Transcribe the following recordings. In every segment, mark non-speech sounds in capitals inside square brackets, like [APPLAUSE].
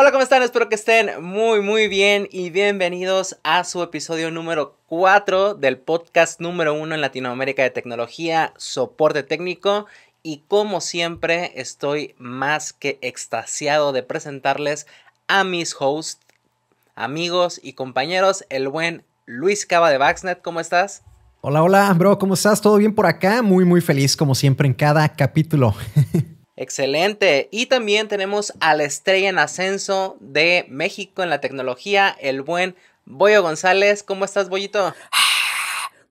Hola, ¿cómo están? Espero que estén muy, muy bien y bienvenidos a su episodio número 4 del podcast número 1 en Latinoamérica de tecnología, soporte técnico. Y como siempre, estoy más que extasiado de presentarles a mis hosts, amigos y compañeros, el buen Luis Cava de Baxnet. ¿Cómo estás? Hola, hola, bro, ¿cómo estás? ¿Todo bien por acá? Muy, muy feliz, como siempre, en cada capítulo. [LAUGHS] Excelente. Y también tenemos a la estrella en ascenso de México en la tecnología, el buen Boyo González. ¿Cómo estás, Boyito? Ah,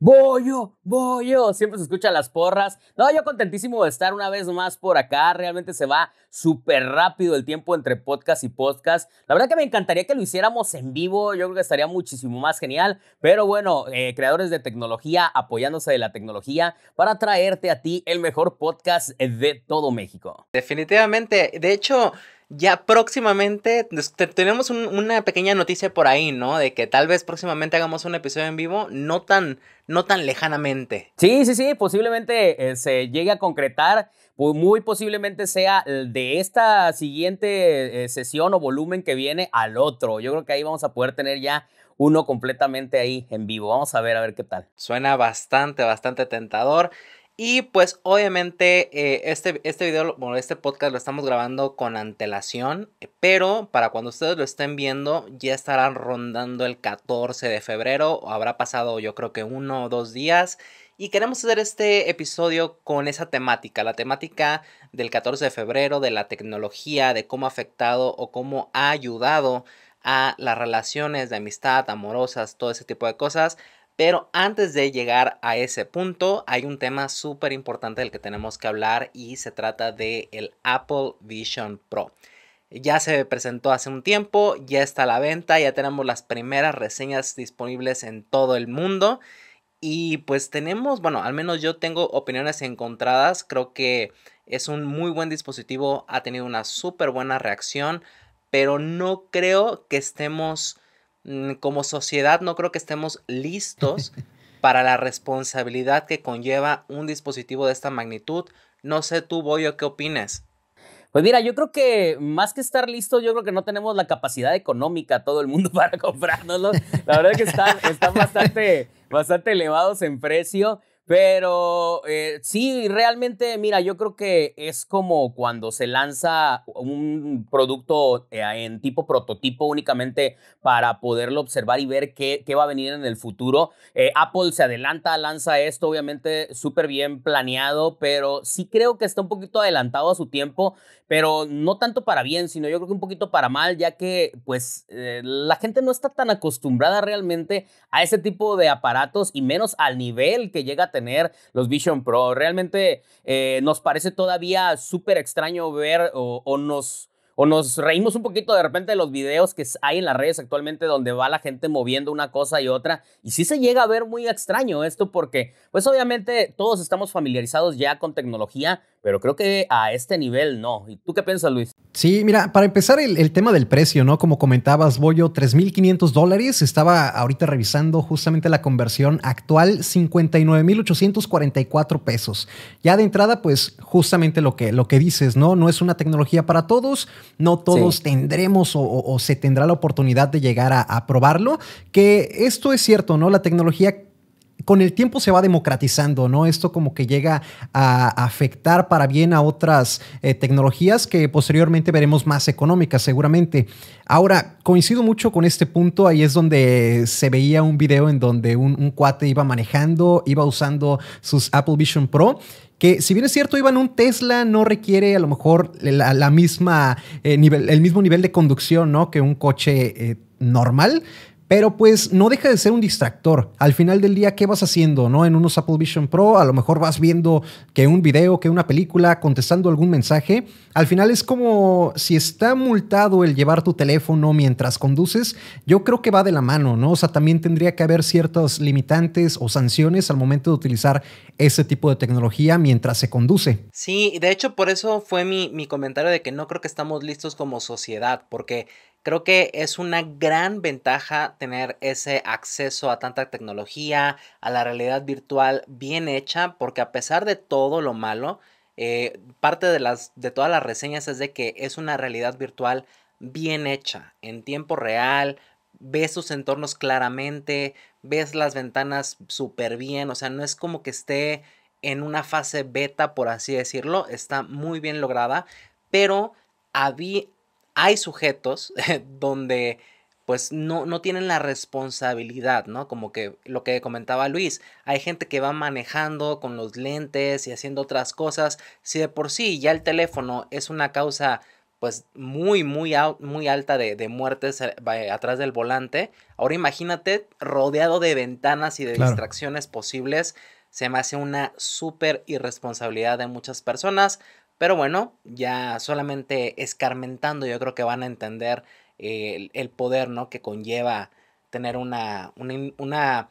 Bollo, Bollo, siempre se escuchan las porras. No, yo contentísimo de estar una vez más por acá. Realmente se va súper rápido el tiempo entre podcast y podcast. La verdad que me encantaría que lo hiciéramos en vivo. Yo creo que estaría muchísimo más genial. Pero bueno, eh, creadores de tecnología apoyándose de la tecnología para traerte a ti el mejor podcast de todo México. Definitivamente. De hecho, ya próximamente tenemos una pequeña noticia por ahí, ¿no? De que tal vez próximamente hagamos un episodio en vivo, no tan, no tan lejanamente. Sí, sí, sí, posiblemente eh, se llegue a concretar, pues muy posiblemente sea de esta siguiente eh, sesión o volumen que viene al otro. Yo creo que ahí vamos a poder tener ya uno completamente ahí en vivo. Vamos a ver, a ver qué tal. Suena bastante, bastante tentador. Y pues obviamente eh, este, este video, bueno, este podcast lo estamos grabando con antelación, pero para cuando ustedes lo estén viendo ya estarán rondando el 14 de febrero, o habrá pasado yo creo que uno o dos días. Y queremos hacer este episodio con esa temática, la temática del 14 de febrero, de la tecnología, de cómo ha afectado o cómo ha ayudado a las relaciones de amistad, amorosas, todo ese tipo de cosas. Pero antes de llegar a ese punto, hay un tema súper importante del que tenemos que hablar y se trata de el Apple Vision Pro. Ya se presentó hace un tiempo, ya está a la venta, ya tenemos las primeras reseñas disponibles en todo el mundo. Y pues tenemos, bueno, al menos yo tengo opiniones encontradas. Creo que es un muy buen dispositivo, ha tenido una súper buena reacción, pero no creo que estemos Mm, como sociedad no creo que estemos listos [LAUGHS] para la responsabilidad que conlleva un dispositivo de esta magnitud. No sé tú, Boyo, ¿qué opinas? Pues mira, yo creo que más que estar listos, yo creo que no tenemos la capacidad económica todo el mundo [LAUGHS] para comprárnoslos. La verdad es que están, están bastante, bastante elevados en precio. Pero eh, sí, realmente, mira, yo creo que es como cuando se lanza un producto eh, en tipo prototipo únicamente para poderlo observar y ver qué, va a venir en el futuro. Eh, Apple se adelanta, lanza esto, obviamente súper bien planeado, pero sí creo que está un poquito adelantado a su tiempo, pero no tanto para bien, sino yo creo que un poquito para mal, ya que pues la gente no está tan acostumbrada realmente a ese tipo de aparatos y menos al nivel que llega a tener tener los Vision Pro. Realmente eh, nos parece todavía súper extraño ver o, nos o nos reímos un poquito de repente de los videos que hay en las redes actualmente donde va la gente moviendo una cosa y otra. Y sí se llega a ver muy extraño esto porque, pues obviamente todos estamos familiarizados ya con tecnología, pero creo que a este nivel no. ¿Y tú qué piensas, Luis? Sí, mira, para empezar el, tema del precio, ¿no? Como comentabas, Boyo, 3.500 dólares. Estaba ahorita revisando justamente la conversión actual, 59.844 pesos. Ya de entrada, pues justamente lo que, lo que dices, ¿no? No es una tecnología para todos, no todos tendremos o, se tendrá la oportunidad de llegar a probarlo, que esto es cierto, ¿no? La tecnología con el tiempo se va democratizando, ¿no? Esto como que llega a afectar para bien a otras eh, tecnologías que posteriormente veremos más económicas seguramente. Ahora, coincido mucho con este punto, ahí es donde se veía un video en donde un, cuate iba manejando, iba usando sus Apple Vision Pro que si bien es cierto, iban un Tesla no requiere a lo mejor misma, eh, nivel, el mismo nivel de conducción ¿no? que un coche eh, normal. Pero pues no deja de ser un distractor. Al final del día, ¿qué vas haciendo? ¿No? En unos Apple Vision Pro, a lo mejor vas viendo que un video, que una película, contestando algún mensaje. Al final es como si está multado el llevar tu teléfono mientras conduces. Yo creo que va de la mano, ¿no? O sea, también tendría que haber ciertos limitantes o sanciones al momento de utilizar ese tipo de tecnología mientras se conduce. Sí, de hecho, por eso fue mi, mi comentario de que no creo que estamos listos como sociedad, porque Creo que es una gran ventaja tener ese acceso a tanta tecnología, a la realidad virtual bien hecha, porque a pesar de todo lo malo, eh, parte de, las, de todas las reseñas es de que es una realidad virtual bien hecha, en tiempo real, ves sus entornos claramente, ves las ventanas súper bien, o sea, no es como que esté en una fase beta, por así decirlo, está muy bien lograda, pero había hay sujetos eh, donde pues no, no, tienen la responsabilidad, ¿no? Como que lo que comentaba Luis, hay gente que va manejando con los lentes y haciendo otras cosas, si de por sí ya el teléfono es una causa pues muy, muy, muy alta de, muertes eh, eh, atrás del volante, ahora imagínate rodeado de ventanas y de distracciones posibles, se me hace una súper irresponsabilidad de muchas personas. Pero bueno, ya solamente escarmentando yo creo que van a entender eh, el, poder ¿no? que conlleva tener una, una,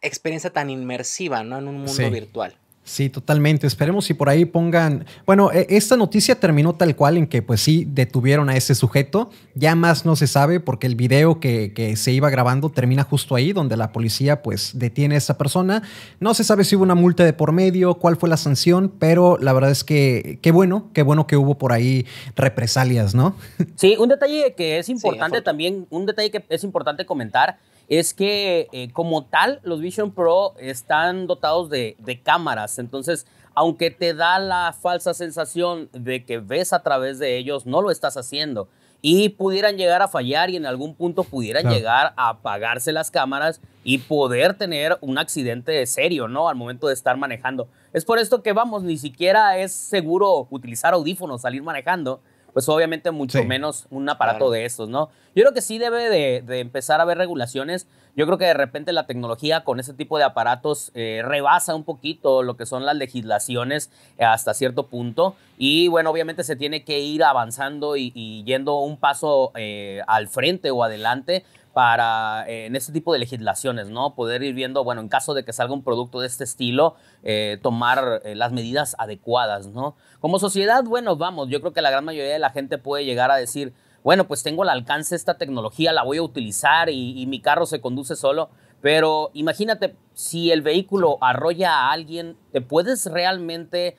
experiencia tan inmersiva ¿no? en un mundo virtual. Sí, totalmente. Esperemos si por ahí pongan. Bueno, e, esta noticia terminó tal cual en que, pues sí, detuvieron a ese sujeto. Ya más no se sabe porque el video que, se iba grabando termina justo ahí, donde la policía, pues, detiene a esa persona. No se sabe si hubo una multa de por medio, cuál fue la sanción, pero la verdad es que qué bueno, qué bueno que hubo por ahí represalias, ¿no? Sí, un detalle que es importante también, un detalle que es importante comentar es que eh, como tal los Vision Pro están dotados de, cámaras, entonces aunque te da la falsa sensación de que ves a través de ellos, no lo estás haciendo. Y pudieran llegar a fallar y en algún punto pudieran llegar a apagarse las cámaras y poder tener un accidente serio, ¿no? Al momento de estar manejando. Es por esto que, vamos, ni siquiera es seguro utilizar audífonos, salir manejando, pues obviamente mucho menos un aparato de esos, ¿no? Yo creo que sí debe de, empezar a haber regulaciones. Yo creo que de repente la tecnología con ese tipo de aparatos eh, rebasa un poquito lo que son las legislaciones hasta cierto punto. Y bueno, obviamente se tiene que ir avanzando y, yendo un paso eh, al frente o adelante para eh, en este tipo de legislaciones, ¿no? Poder ir viendo, bueno, en caso de que salga un producto de este estilo, eh, tomar eh, las medidas adecuadas, ¿no? Como sociedad, bueno, vamos, yo creo que la gran mayoría de la gente puede llegar a decir, bueno, pues tengo el alcance esta tecnología, la voy a utilizar y, y mi carro se conduce solo, pero imagínate, si el vehículo arrolla a alguien, ¿te puedes realmente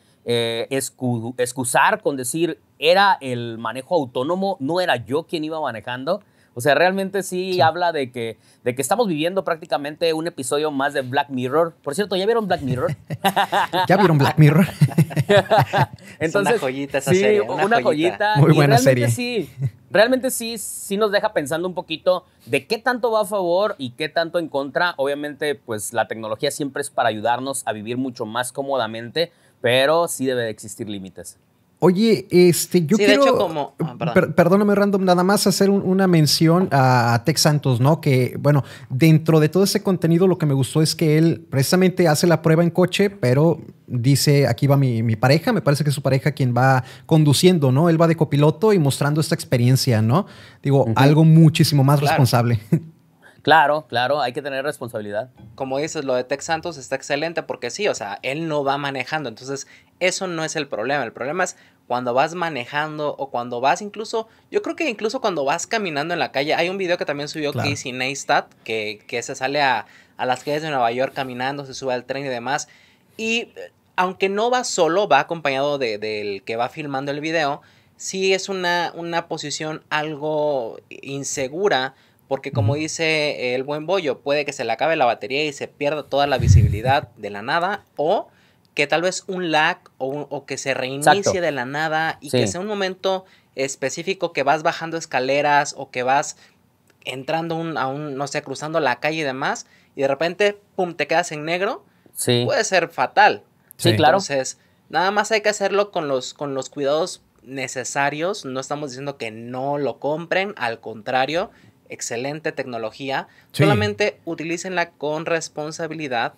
excusar con decir, era el manejo autónomo, no era yo quien iba manejando? O sea, realmente sí, habla de que, de que estamos viviendo prácticamente un episodio más de Black Mirror. Por cierto, ¿ya vieron Black Mirror? [LAUGHS] ¿Ya vieron Black Mirror? Entonces, [LAUGHS] es una joyita esa sí, Una, joyita. realmente Sí, realmente sí, sí nos deja pensando un poquito de qué tanto va a favor y qué tanto en contra. Obviamente, pues la tecnología siempre es para ayudarnos a vivir mucho más cómodamente, pero sí debe de existir límites. Oye, este, yo quiero. como. Ah, eh, perdóname, Random, nada más hacer una mención a, Tex Santos, ¿no? Que, bueno, dentro de todo ese contenido, lo que me gustó es que él precisamente hace la prueba en coche, pero dice: aquí va mi, pareja, me parece que es su pareja quien va conduciendo, ¿no? Él va de copiloto y mostrando esta experiencia, ¿no? Digo, algo muchísimo más responsable. Claro, claro, hay que tener responsabilidad. Como dices, lo de Tex Santos está excelente porque sí, o sea, él no va manejando, entonces eso no es el problema, el problema es cuando vas manejando o cuando vas incluso, yo creo que incluso cuando vas caminando en la calle, hay un video que también subió Casey Neistat, que, se sale a, las calles de Nueva York caminando, se sube al tren y demás, y eh, aunque no va solo, va acompañado del de, que va filmando el video, sí es una, una posición algo insegura, porque como dice el buen bollo, puede que se le acabe la batería y se pierda toda la visibilidad de la nada, o que tal vez un lag o, que se reinicie de la nada y que sea un momento específico que vas bajando escaleras o que vas entrando a un, no sé, cruzando la calle y demás, y de repente, pum, te quedas en negro, sí. puede ser fatal. Sí, claro. Entonces, nada más hay que hacerlo con los, con los cuidados necesarios, no estamos diciendo que no lo compren, al contrario, excelente tecnología, solamente utilícenla con responsabilidad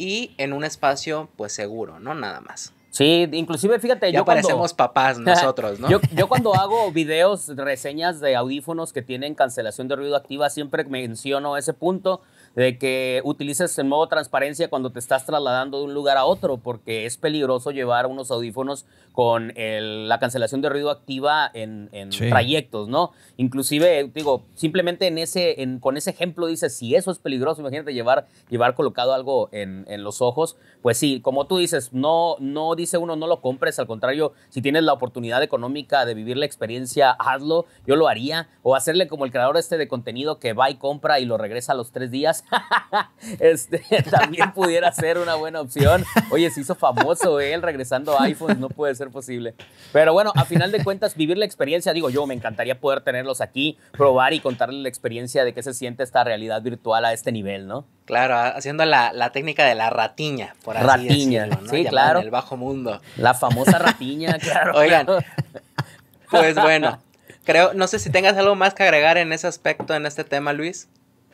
y en un espacio pues seguro, ¿no? Nada más. Sí, inclusive fíjate, ya yo parecemos papás [LAUGHS] nosotros, ¿no? Yo, yo, cuando hago videos, reseñas de audífonos que tienen cancelación de ruido activa, siempre menciono ese punto de que utilices el modo transparencia cuando te estás trasladando de un lugar a otro, porque es peligroso llevar unos audífonos con la cancelación de ruido activa en, trayectos, ¿no? Inclusive, digo, simplemente en ese, con ese ejemplo dices, si eso es peligroso, imagínate llevar, llevar colocado algo en, en, los ojos, pues sí, como tú dices, no, no dice uno, no lo compres, al contrario, si tienes la oportunidad económica de vivir la experiencia, hazlo, yo lo haría, o hacerle como el creador este de contenido que va y compra y lo regresa a los tres días [LAUGHS] este, también pudiera ser una buena opción. Oye, se hizo famoso él regresando a iPhones, no puede ser posible. Pero bueno, a final de cuentas, vivir la experiencia, digo yo, me encantaría poder tenerlos aquí, probar y contarle la experiencia de qué se siente esta realidad virtual a este nivel, ¿no? Claro, haciendo la, la técnica de la ratiña, por así Ratiña, decirlo, sí, claro. El bajo mundo. La famosa ratiña, [LAUGHS] claro. Oigan, pues bueno, creo, no sé si tengas algo más que agregar en ese aspecto, en este tema, Luis.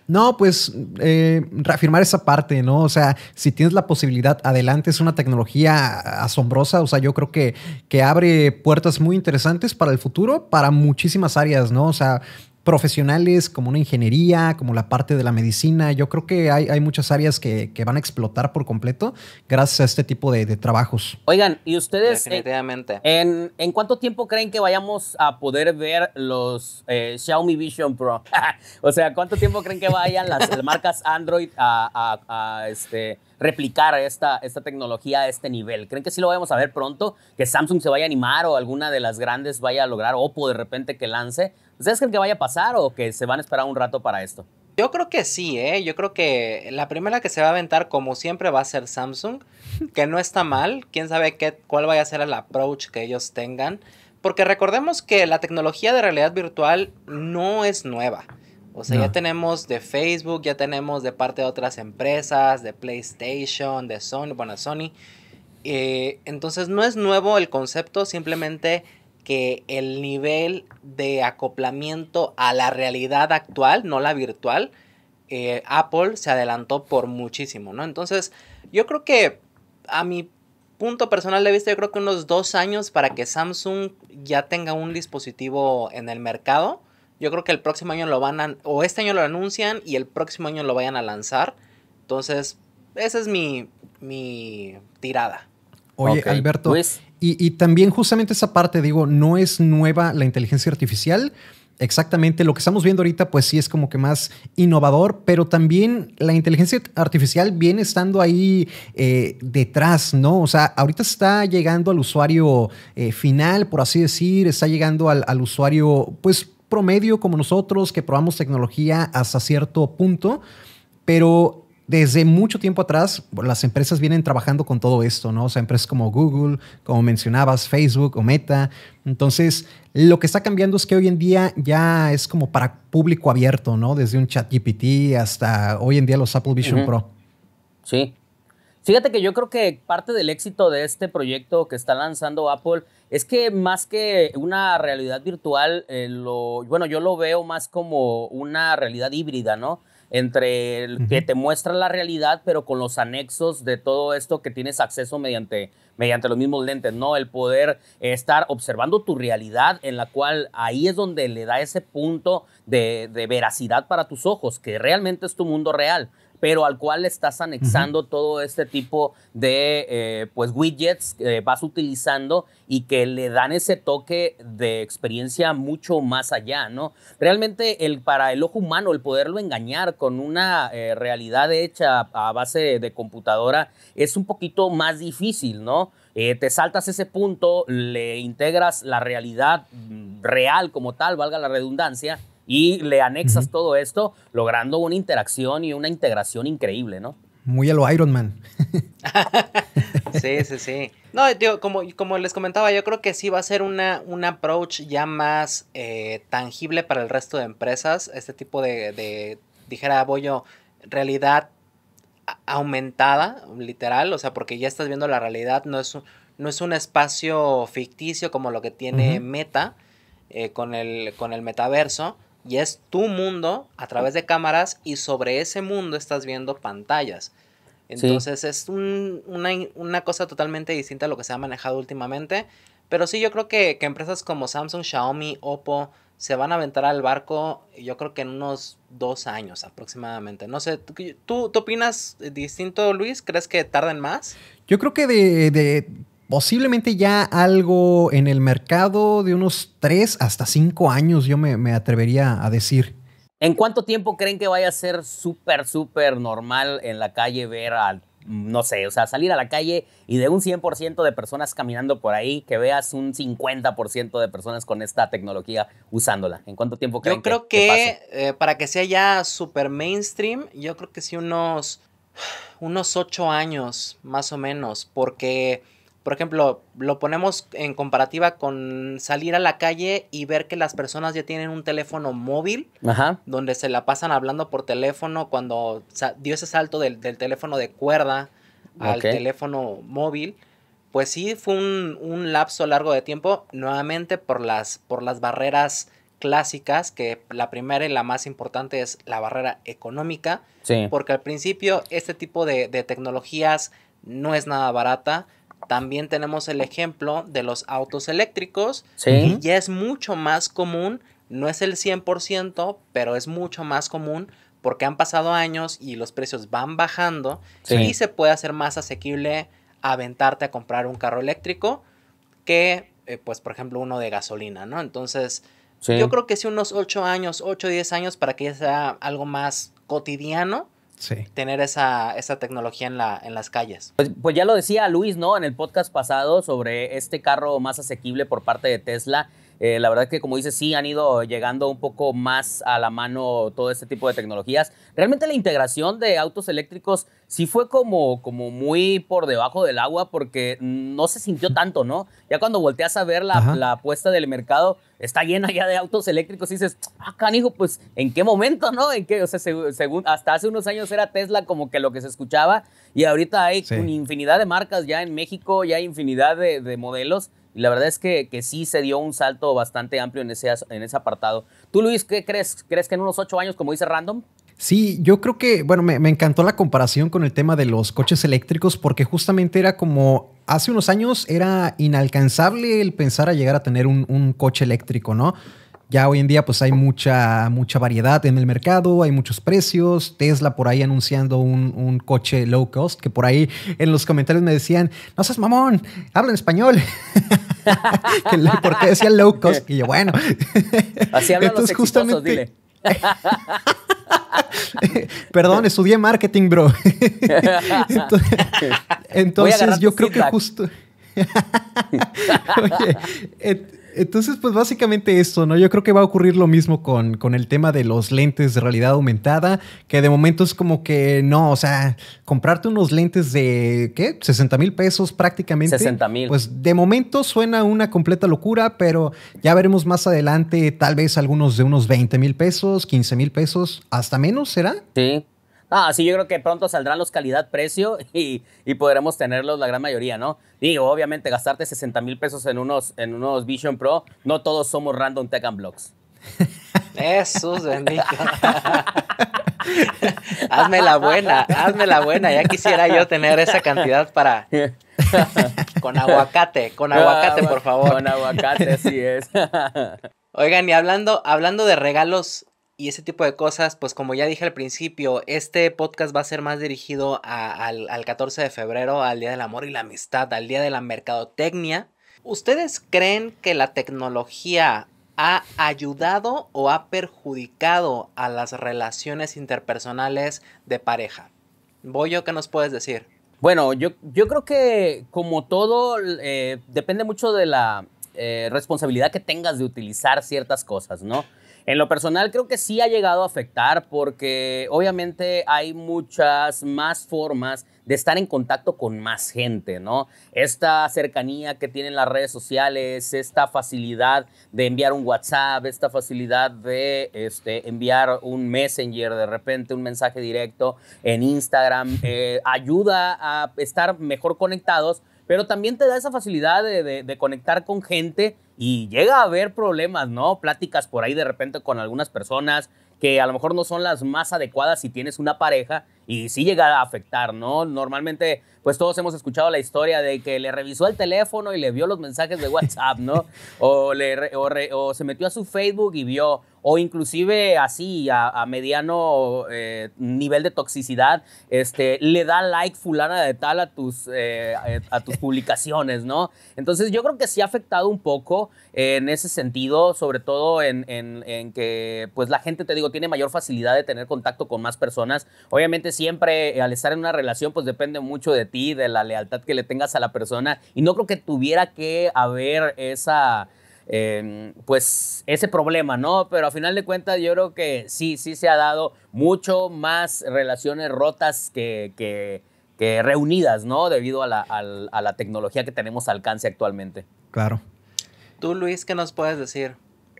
No, pues eh, reafirmar esa parte, ¿no? O sea, si tienes la posibilidad, adelante, es una tecnología asombrosa, o sea, yo creo que, que abre puertas muy interesantes para el futuro, para muchísimas áreas, ¿no? O sea, profesionales como una ingeniería, como la parte de la medicina. Yo creo que hay, muchas áreas que, van a explotar por completo gracias a este tipo de, trabajos. Oigan, ¿y ustedes Definitivamente. En, cuánto tiempo creen que vayamos a poder ver los eh, Xiaomi Vision Pro? [LAUGHS] o sea, ¿cuánto tiempo creen que vayan las, marcas Android a este, replicar esta, esta tecnología a este nivel? ¿Creen que sí lo vamos a ver pronto? ¿Que Samsung se vaya a animar o alguna de las grandes vaya a lograr Oppo de repente que lance? ¿Ustedes creen que vaya a pasar o que se van a esperar un rato para esto? Yo creo que sí, ¿eh? Yo creo que la primera que se va a aventar, como siempre, va a ser Samsung, que no está mal. Quién sabe qué, cuál vaya a ser el approach que ellos tengan. Porque recordemos que la tecnología de realidad virtual no es nueva. O sea, ya tenemos de Facebook, ya tenemos de parte de otras empresas, de PlayStation, de Sony, bueno, Sony. Eh, entonces no es nuevo el concepto, simplemente que el nivel de acoplamiento a la realidad actual, no la virtual, eh, Apple se adelantó por muchísimo, ¿no? Entonces, yo creo que a mi punto personal de vista, yo creo que unos dos años para que Samsung ya tenga un dispositivo en el mercado yo creo que el próximo año lo van a, o este año lo anuncian y el próximo año lo vayan a lanzar. Entonces, esa es mi, tirada. Oye, Alberto, pues. y, también justamente esa parte, digo, no es nueva la inteligencia artificial, Exactamente, lo que estamos viendo ahorita pues sí es como que más innovador, pero también la inteligencia artificial viene estando ahí eh, detrás, ¿no? O sea, ahorita está llegando al usuario eh, final, por así decir, está llegando al, al usuario pues promedio como nosotros que probamos tecnología hasta cierto punto, pero desde mucho tiempo atrás las empresas vienen trabajando con todo esto, ¿no? O sea, empresas como Google, como mencionabas, Facebook o Meta. Entonces, lo que está cambiando es que hoy en día ya es como para público abierto, ¿no? Desde un chat GPT hasta hoy en día los Apple Vision Pro. Sí, Fíjate que yo creo que parte del éxito de este proyecto que está lanzando Apple es que más que una realidad virtual, eh, lo, bueno, yo lo veo más como una realidad híbrida, ¿no? Entre el que te muestra la realidad, pero con los anexos de todo esto que tienes acceso mediante, mediante los mismos lentes, ¿no? El poder estar observando tu realidad, en la cual ahí es donde le da ese punto de, de veracidad para tus ojos, que realmente es tu mundo real pero al cual estás anexando todo este tipo de eh, pues widgets que vas utilizando y que le dan ese toque de experiencia mucho más allá, ¿no? Realmente el, para el ojo humano el poderlo engañar con una eh, realidad hecha a base de computadora es un poquito más difícil, ¿no? Eh, te saltas ese punto, le integras la realidad mm, real como tal, valga la redundancia, y le anexas todo esto, logrando una interacción y una integración increíble, ¿no? Muy a lo Iron Man. [LAUGHS] sí, sí, sí. No, digo, como, como les comentaba, yo creo que sí va a ser una, un approach ya más eh, tangible para el resto de empresas. Este tipo de, dijera apoyo realidad aumentada, literal, o sea, porque ya estás viendo la realidad, no es un, no es un espacio ficticio como lo que tiene Meta eh, con, el, con el metaverso, y es tu mundo a través de cámaras y sobre ese mundo estás viendo pantallas. Entonces es una, cosa totalmente distinta a lo que se ha manejado últimamente. Pero sí, yo creo que, empresas como Samsung, Xiaomi, Oppo se van a aventar al barco, yo creo que en unos dos años aproximadamente. No sé, ¿tú, tú, opinas distinto, Luis? ¿Crees que tarden más? Yo creo que de posiblemente ya algo en el mercado de unos 3 hasta 5 años, yo me, atrevería a decir. ¿En cuánto tiempo creen que vaya a ser súper, súper normal en la calle ver a, no sé, o sea, salir a la calle y de un 100% de personas caminando por ahí, que veas un 50% de personas con esta tecnología usándola? ¿En cuánto tiempo creen yo creo que, eh, para que sea ya súper mainstream, yo creo que sí unos, unos 8 años más o menos, porque por ejemplo, lo ponemos en comparativa con salir a la calle y ver que las personas ya tienen un teléfono móvil, donde se la pasan hablando por teléfono, cuando dio ese salto del, teléfono de cuerda al teléfono móvil, pues sí fue un, lapso largo de tiempo, nuevamente por las, por las barreras clásicas, que la primera y la más importante es la barrera económica, porque al principio este tipo de, de tecnologías no es nada barata, también tenemos el ejemplo de los autos eléctricos, ¿Sí? ya es mucho más común, no es el 100%, pero es mucho más común porque han pasado años y los precios van bajando y se puede hacer más asequible aventarte a comprar un carro eléctrico que, eh, pues, por ejemplo, uno de gasolina, ¿no? Entonces, yo creo que si unos 8 años, 8 o 10 años para que ya sea algo más cotidiano tener esa, tecnología en, la, en las calles. Pues, pues, ya lo decía Luis, ¿no? En el podcast pasado sobre este carro más asequible por parte de Tesla. Eh, la verdad que, como dices, sí han ido llegando un poco más a la mano todo este tipo de tecnologías. Realmente la integración de autos eléctricos sí fue como, como muy por debajo del agua porque no se sintió tanto, ¿no? Ya cuando volteas a ver la, la apuesta del mercado, está llena ya de autos eléctricos y dices, ah, canijo, pues, ¿en qué momento, no? ¿En qué? O sea, según, hasta hace unos años era Tesla como que lo que se escuchaba y ahorita hay una infinidad de marcas ya en México, ya hay infinidad de, de modelos y la verdad es que, sí se dio un salto bastante amplio en ese, en ese apartado. ¿Tú, Luis, qué crees? ¿Crees que en unos ocho años, como dice Random, Sí, yo creo que, bueno, me, encantó la comparación con el tema de los coches eléctricos porque justamente era como, hace unos años era inalcanzable el pensar a llegar a tener un, un coche eléctrico, ¿no? Ya hoy en día pues hay mucha, mucha variedad en el mercado, hay muchos precios. Tesla por ahí anunciando un, coche low cost, que por ahí en los comentarios me decían, no seas mamón, habla en español. [LAUGHS] ¿Por qué decía low cost? Y yo, bueno. [LAUGHS] Así hablan Entonces, los exitosos, dile. [LAUGHS] Perdón, estudié marketing, bro. entonces, yo creo que justo... Oye, entonces, pues básicamente esto, ¿no? Yo creo que va a ocurrir lo mismo con, con el tema de los lentes de realidad aumentada, que de momento es como que no, o sea, comprarte unos lentes de, ¿qué? 60 mil pesos prácticamente. 60 mil. Pues de momento suena una completa locura, pero ya veremos más adelante, tal vez algunos de unos 20 mil pesos, 15 mil pesos, hasta menos, ¿será? Sí. Ah, sí, yo creo que pronto saldrán los calidad-precio [LAUGHS] y, podremos tenerlos la gran mayoría, ¿no? Digo, obviamente, gastarte 60 mil pesos en unos, en unos Vision Pro, no todos somos random tech and blocks. Jesús bendito. hazme la buena, hazme la buena. Ya quisiera yo tener esa cantidad para. [LAUGHS] con aguacate, con ah, aguacate, por favor. Con aguacate, así es. Oigan, y hablando, hablando de regalos y ese tipo de cosas, pues como ya dije al principio, este podcast va a ser más dirigido al, 14 de febrero, al Día del Amor y la Amistad, al Día de la Mercadotecnia. ¿Ustedes creen que la tecnología ha ayudado o ha perjudicado a las relaciones interpersonales de pareja? yo, ¿qué nos puedes decir? Bueno, yo, yo creo que como todo, eh, depende mucho de la eh, responsabilidad que tengas de utilizar ciertas cosas, ¿no? En lo personal creo que sí ha llegado a afectar porque obviamente hay muchas más formas de estar en contacto con más gente, ¿no? Esta cercanía que tienen las redes sociales, esta facilidad de enviar un WhatsApp, esta facilidad de este, enviar un Messenger, de repente un mensaje directo en Instagram, eh, ayuda a estar mejor conectados, pero también te da esa facilidad de, de conectar con gente y llega a haber problemas, ¿no? Pláticas por ahí de repente con algunas personas que a lo mejor no son las más adecuadas si tienes una pareja y sí llega a afectar, ¿no? Normalmente, pues todos hemos escuchado la historia de que le revisó el teléfono y le vio los mensajes de WhatsApp, ¿no? [LAUGHS] O, le, se metió a su Facebook y vio, o inclusive así, a, mediano eh, nivel de toxicidad, este, le da like fulana de tal a tus, eh, eh, a, tus publicaciones, ¿no? Entonces yo creo que sí ha afectado un poco en ese sentido, sobre todo en, en que pues la gente, te digo, tiene mayor facilidad de tener contacto con más personas. Obviamente siempre eh, al estar en una relación pues depende mucho de ti, de la lealtad que le tengas a la persona y no creo que tuviera que haber esa... Em, pues ese problema, ¿no? Pero a final de cuentas yo creo que sí, sí se ha dado mucho más relaciones rotas que, reunidas, ¿no? Debido a la, la tecnología que tenemos alcance actualmente. Claro. Tú, Luis, ¿qué nos puedes decir?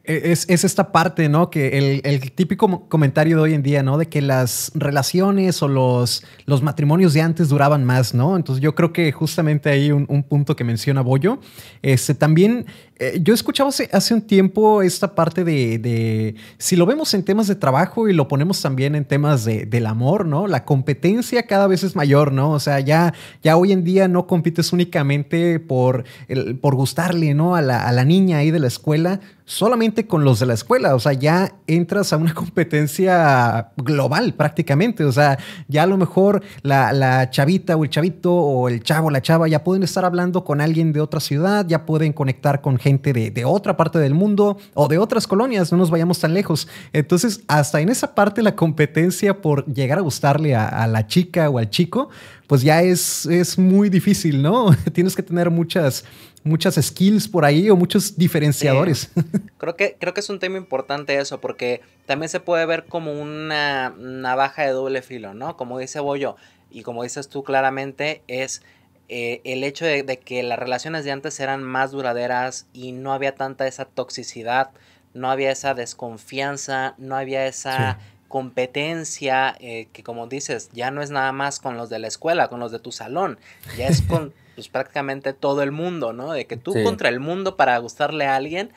Es, esta parte, ¿no? Que el, típico comentario de hoy en día, ¿no? De que las relaciones o los, los matrimonios de antes duraban más, ¿no? Entonces yo creo que justamente ahí un, un punto que menciona Bollo. Este, también eh, yo escuchaba hace, un tiempo esta parte de, de, si lo vemos en temas de trabajo y lo ponemos también en temas de, del amor, ¿no? La competencia cada vez es mayor, ¿no? O sea, ya, ya hoy en día no compites únicamente por, el, por gustarle, ¿no? A la, niña ahí de la escuela, solamente con los de la escuela. O sea, ya entras a una [LAUGHS] competencia global prácticamente. O sea, ya a lo mejor la, chavita o el chavito o el chavo, la chava, ya pueden estar hablando con alguien de otra ciudad, ya pueden conectar con gente gente de, otra parte del mundo o de otras colonias, no nos vayamos tan lejos. Entonces, hasta en esa parte la competencia por llegar a gustarle a, la chica o al chico, pues ya es, es muy difícil, ¿no? [LAUGHS] Tienes que tener muchas muchas skills por ahí o muchos diferenciadores. [LAUGHS] Creo que, creo que es un tema importante eso, porque también se puede ver como una navaja de doble filo, ¿no? Como dice Boyo, y como dices tú claramente, es eh, el hecho de, que las relaciones de antes eran más duraderas y no había tanta esa toxicidad, no había esa desconfianza, no había esa competencia eh, que como dices, ya no es nada más con los de la escuela, con los de tu salón, ya es con... [LAUGHS] Pues, prácticamente todo el mundo, ¿no? De que tú contra el mundo para gustarle a alguien,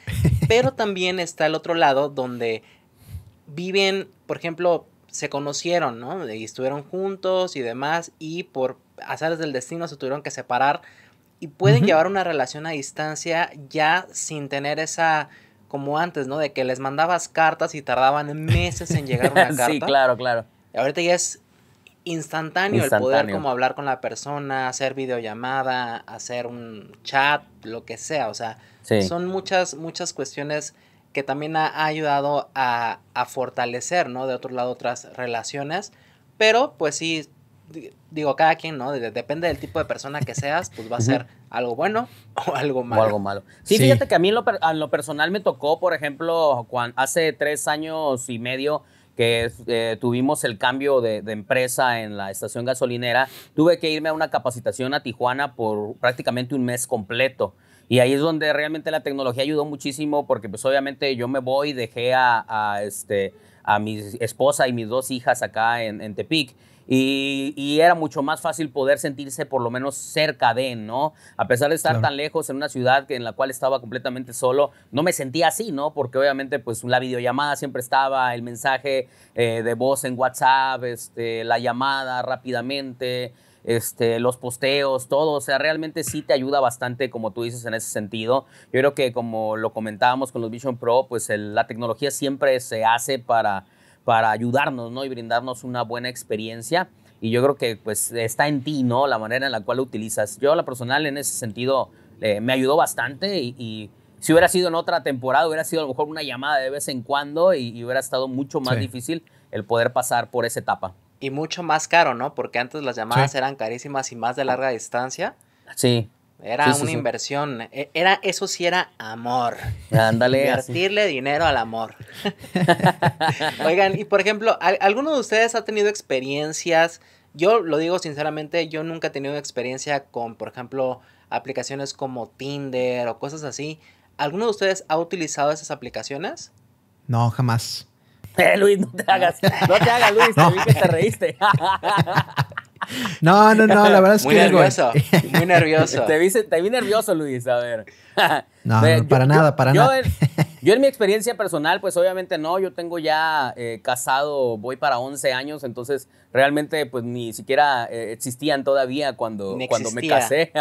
pero [LAUGHS] también está el otro lado donde viven, por ejemplo, se conocieron, ¿no? Y estuvieron juntos y demás, y por azares del destino se tuvieron que separar y pueden llevar una relación a distancia ya sin tener esa como antes, ¿no? De que les mandabas cartas y tardaban meses en llegar una [LAUGHS] carta. sí, claro, claro. ahorita ya es instantáneo, el poder como hablar con la persona, hacer videollamada, hacer un chat, lo que sea, o sea, son muchas muchas cuestiones que también ha, ayudado a, a fortalecer, ¿no? De otro lado, otras relaciones, pero pues sí, digo, cada quien, ¿no? depende del tipo de persona que seas, pues va a ser algo bueno o algo malo. O algo malo. Sí, fíjate que a mí lo, a lo, personal me tocó, por ejemplo, cuando, hace tres años y medio que eh, tuvimos el cambio de, de, empresa en la estación gasolinera, tuve que irme a una capacitación a Tijuana por prácticamente un mes completo. Y ahí es donde realmente la tecnología ayudó muchísimo porque pues obviamente yo me voy, dejé a, este, a mi esposa y mis dos hijas acá en, Tepic. Y, era mucho más fácil poder sentirse por lo menos cerca de, ¿no? A pesar de estar tan lejos en una ciudad en la cual estaba completamente solo, no me sentía así, ¿no? Porque obviamente pues la videollamada siempre estaba, el mensaje eh, de voz en WhatsApp, este, la llamada rápidamente. Este, los posteos, todo. O sea, realmente sí te ayuda bastante, como tú dices, en ese sentido. Yo creo que como lo comentábamos con los Vision Pro, pues la tecnología siempre se hace para, para ayudarnos, ¿no? Y brindarnos una buena experiencia. Y yo creo que pues está en ti, ¿no? La manera en la cual lo utilizas. Yo, la personal, en ese sentido, eh, me ayudó bastante y, si hubiera sido en otra temporada, hubiera sido a lo mejor una llamada de vez en cuando y, hubiera estado mucho más difícil el poder pasar por esa etapa y mucho más caro, ¿no? Porque antes las llamadas eran carísimas y más de larga distancia. Sí. Era una inversión. E, era, eso sí era amor. Ándale. Invertirle dinero al amor. [LAUGHS] [LAUGHS] Oigan, y por ejemplo, ¿alguno de ustedes ha tenido experiencias? Yo lo digo sinceramente, yo nunca he tenido experiencia con, por ejemplo, aplicaciones como Tinder o cosas así. ¿Alguno de ustedes ha utilizado esas aplicaciones? No, jamás. [LAUGHS] Eh, Luis, no te ah. hagas. No te hagas, Luis. Te vi que te reíste. [LAUGHS] No, no, no, la verdad es muy que. Nervioso, muy nervioso. te vi nervioso, Luis. A ver. [LAUGHS] no, para nada, para nada. [LAUGHS] Yo en, mi experiencia personal, pues obviamente no, yo tengo ya eh, casado, voy para 11 años, entonces realmente pues ni siquiera eh, existían todavía cuando, me cuando me casé.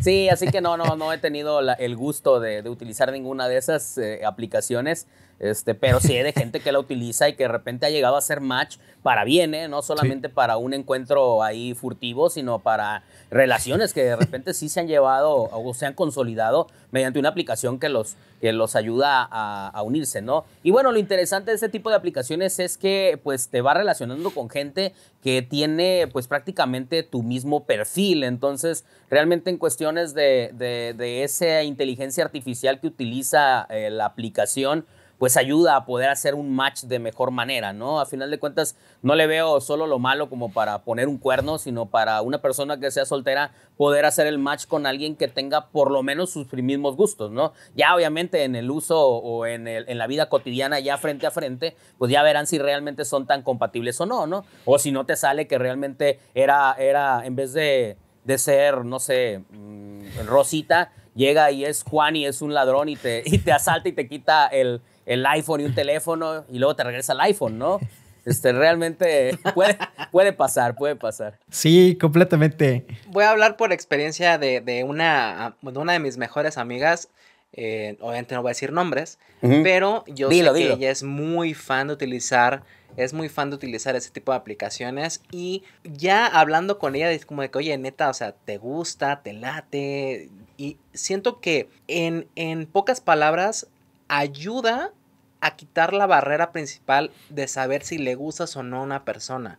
sí, así que no, no, no he tenido el gusto de, utilizar ninguna de esas eh, aplicaciones. Este, pero sí hay de gente que la utiliza y que de repente ha llegado a ser match para bien, no solamente para un encuentro ahí furtivo, sino para relaciones que de repente sí se han llevado o se han consolidado mediante una aplicación que los, que los ayuda a, unirse, ¿no? Y bueno, lo interesante de este tipo de aplicaciones es que pues te va relacionando con gente que tiene pues prácticamente tu mismo perfil, entonces realmente en cuestiones de, esa inteligencia artificial que utiliza eh, la aplicación, pues ayuda a poder hacer un match de mejor manera, ¿no? A final de cuentas, no le veo solo lo malo como para poner un cuerno, sino para una persona que sea soltera poder hacer el match con alguien que tenga por lo menos sus mismos gustos, ¿no? Ya obviamente en el uso o en, la vida cotidiana, ya frente a frente, pues ya verán si realmente son tan compatibles o no, ¿no? O si no te sale que realmente era, era en vez de, ser, no sé, mm, Rosita, llega y es Juan y es un ladrón y te, y te asalta y te quita el, el iPhone y un teléfono y luego te regresa el iPhone, ¿no? Este, realmente puede, puede pasar, puede pasar. Sí, completamente. Voy a hablar por experiencia de, de una, de una de mis mejores amigas. Eh, obviamente no voy a decir nombres, pero yo sé que ella es muy fan de utilizar, es muy fan de utilizar ese tipo de aplicaciones y ya hablando con ella es como de que, oye, neta, o sea, te gusta, te late y siento que en, en pocas palabras ayuda a quitar la barrera principal de saber si le gustas o no a una persona.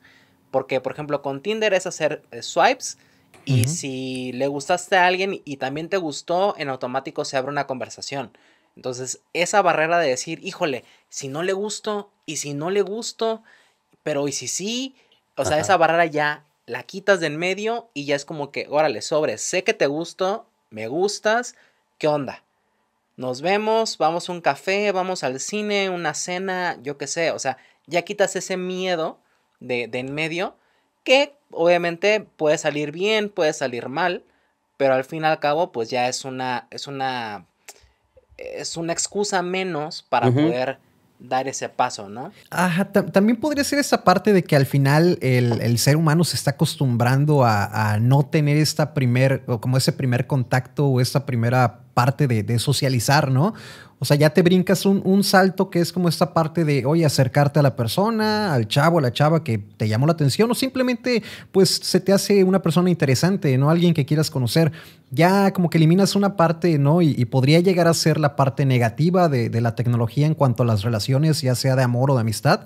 Porque, por ejemplo, con Tinder es hacer eh, swipes y si le gustaste a alguien y también te gustó, en automático se abre una conversación. Entonces, esa barrera de decir, híjole, si no le gusto y si no le gusto, pero y si sí, o sea, esa barrera ya la quitas de en medio y ya es como que, órale, sobre, sé que te gusto, me gustas, ¿qué onda? nos vemos, vamos a un café, vamos al cine, una cena, yo qué sé, o sea, ya quitas ese miedo de, en medio, que obviamente puede salir bien, puede salir mal, pero al fin y al cabo, pues ya es una, es una, es una excusa menos para poder dar ese paso, ¿no? Ajá, también podría ser esa parte de que al final el, ser humano se está acostumbrando a, no tener esta primer, o como ese primer contacto o esta primera parte de, socializar, ¿no? O sea, ya te brincas un, salto que es como esta parte de, oye, acercarte a la persona, al chavo, a la chava que te llamó la atención, o simplemente, pues, se te hace una persona interesante, ¿no? Alguien que quieras conocer. Ya como que eliminas una parte, ¿no? Y, podría llegar a ser la parte negativa de, la tecnología en cuanto a las relaciones, ya sea de amor o de amistad.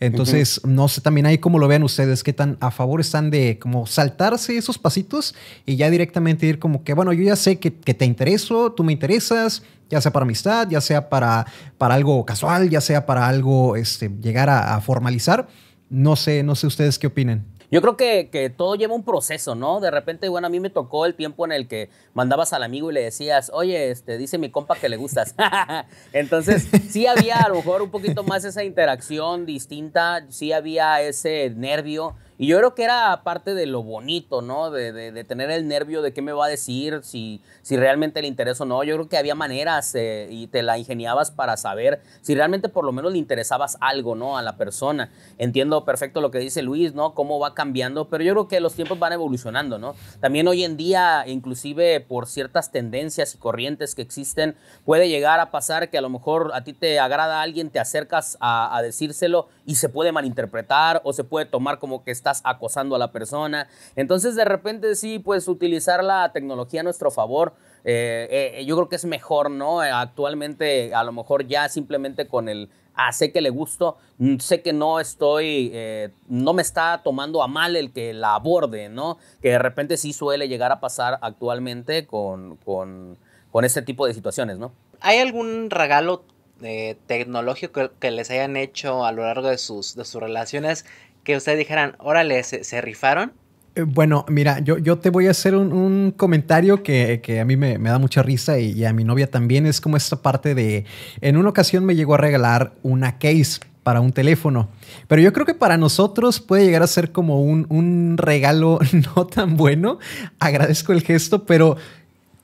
Entonces, no sé también ahí cómo lo vean ustedes, qué tan a favor están de como saltarse esos pasitos y ya directamente ir como que, bueno, yo ya sé que, que te intereso, tú me interesas, ya sea para amistad, ya sea para, para algo casual, ya sea para algo este, llegar a, formalizar. No sé, no sé ustedes qué opinen. Yo creo que, que, todo lleva un proceso, ¿no? De repente, bueno, a mí me tocó el tiempo en el que mandabas al amigo y le decías, oye, este, dice mi compa que le gustas. [LAUGHS] Entonces, sí había a lo mejor un poquito más esa interacción distinta, sí había ese nervio y yo creo que era parte de lo bonito, ¿no? De, tener el nervio de qué me va a decir, si, si realmente le interesa o no. Yo creo que había maneras eh, y te la ingeniabas para saber si realmente por lo menos le interesabas algo, ¿no? A la persona. Entiendo perfecto lo que dice Luis, ¿no? Cómo va cambiando, pero yo creo que los tiempos van evolucionando, ¿no? También hoy en día, inclusive por ciertas tendencias y corrientes que existen, puede llegar a pasar que a lo mejor a ti te agrada alguien, te acercas a, a decírselo y se puede malinterpretar o se puede tomar como que estás acosando a la persona. Entonces de repente sí, puedes utilizar la tecnología a nuestro favor. Eh, eh, yo creo que es mejor, ¿no? Actualmente a lo mejor ya simplemente con el, ah, sé que le gusto, mm, sé que no estoy, eh, no me está tomando a mal el que la aborde, ¿no? Que de repente sí suele llegar a pasar actualmente con, con este tipo de situaciones, ¿no? ¿Hay algún regalo de eh, tecnológico que, les hayan hecho a lo largo de sus, sus relaciones que ustedes dijeran, órale, se, rifaron? Eh, bueno, mira, yo, te voy a hacer un, comentario que, a mí me, da mucha risa y, y, a mi novia también. Es como esta parte de, en una ocasión me llegó a regalar una case para un teléfono, pero yo creo que para nosotros puede llegar a ser como un, un regalo [LAUGHS] no tan bueno. Agradezco el gesto, pero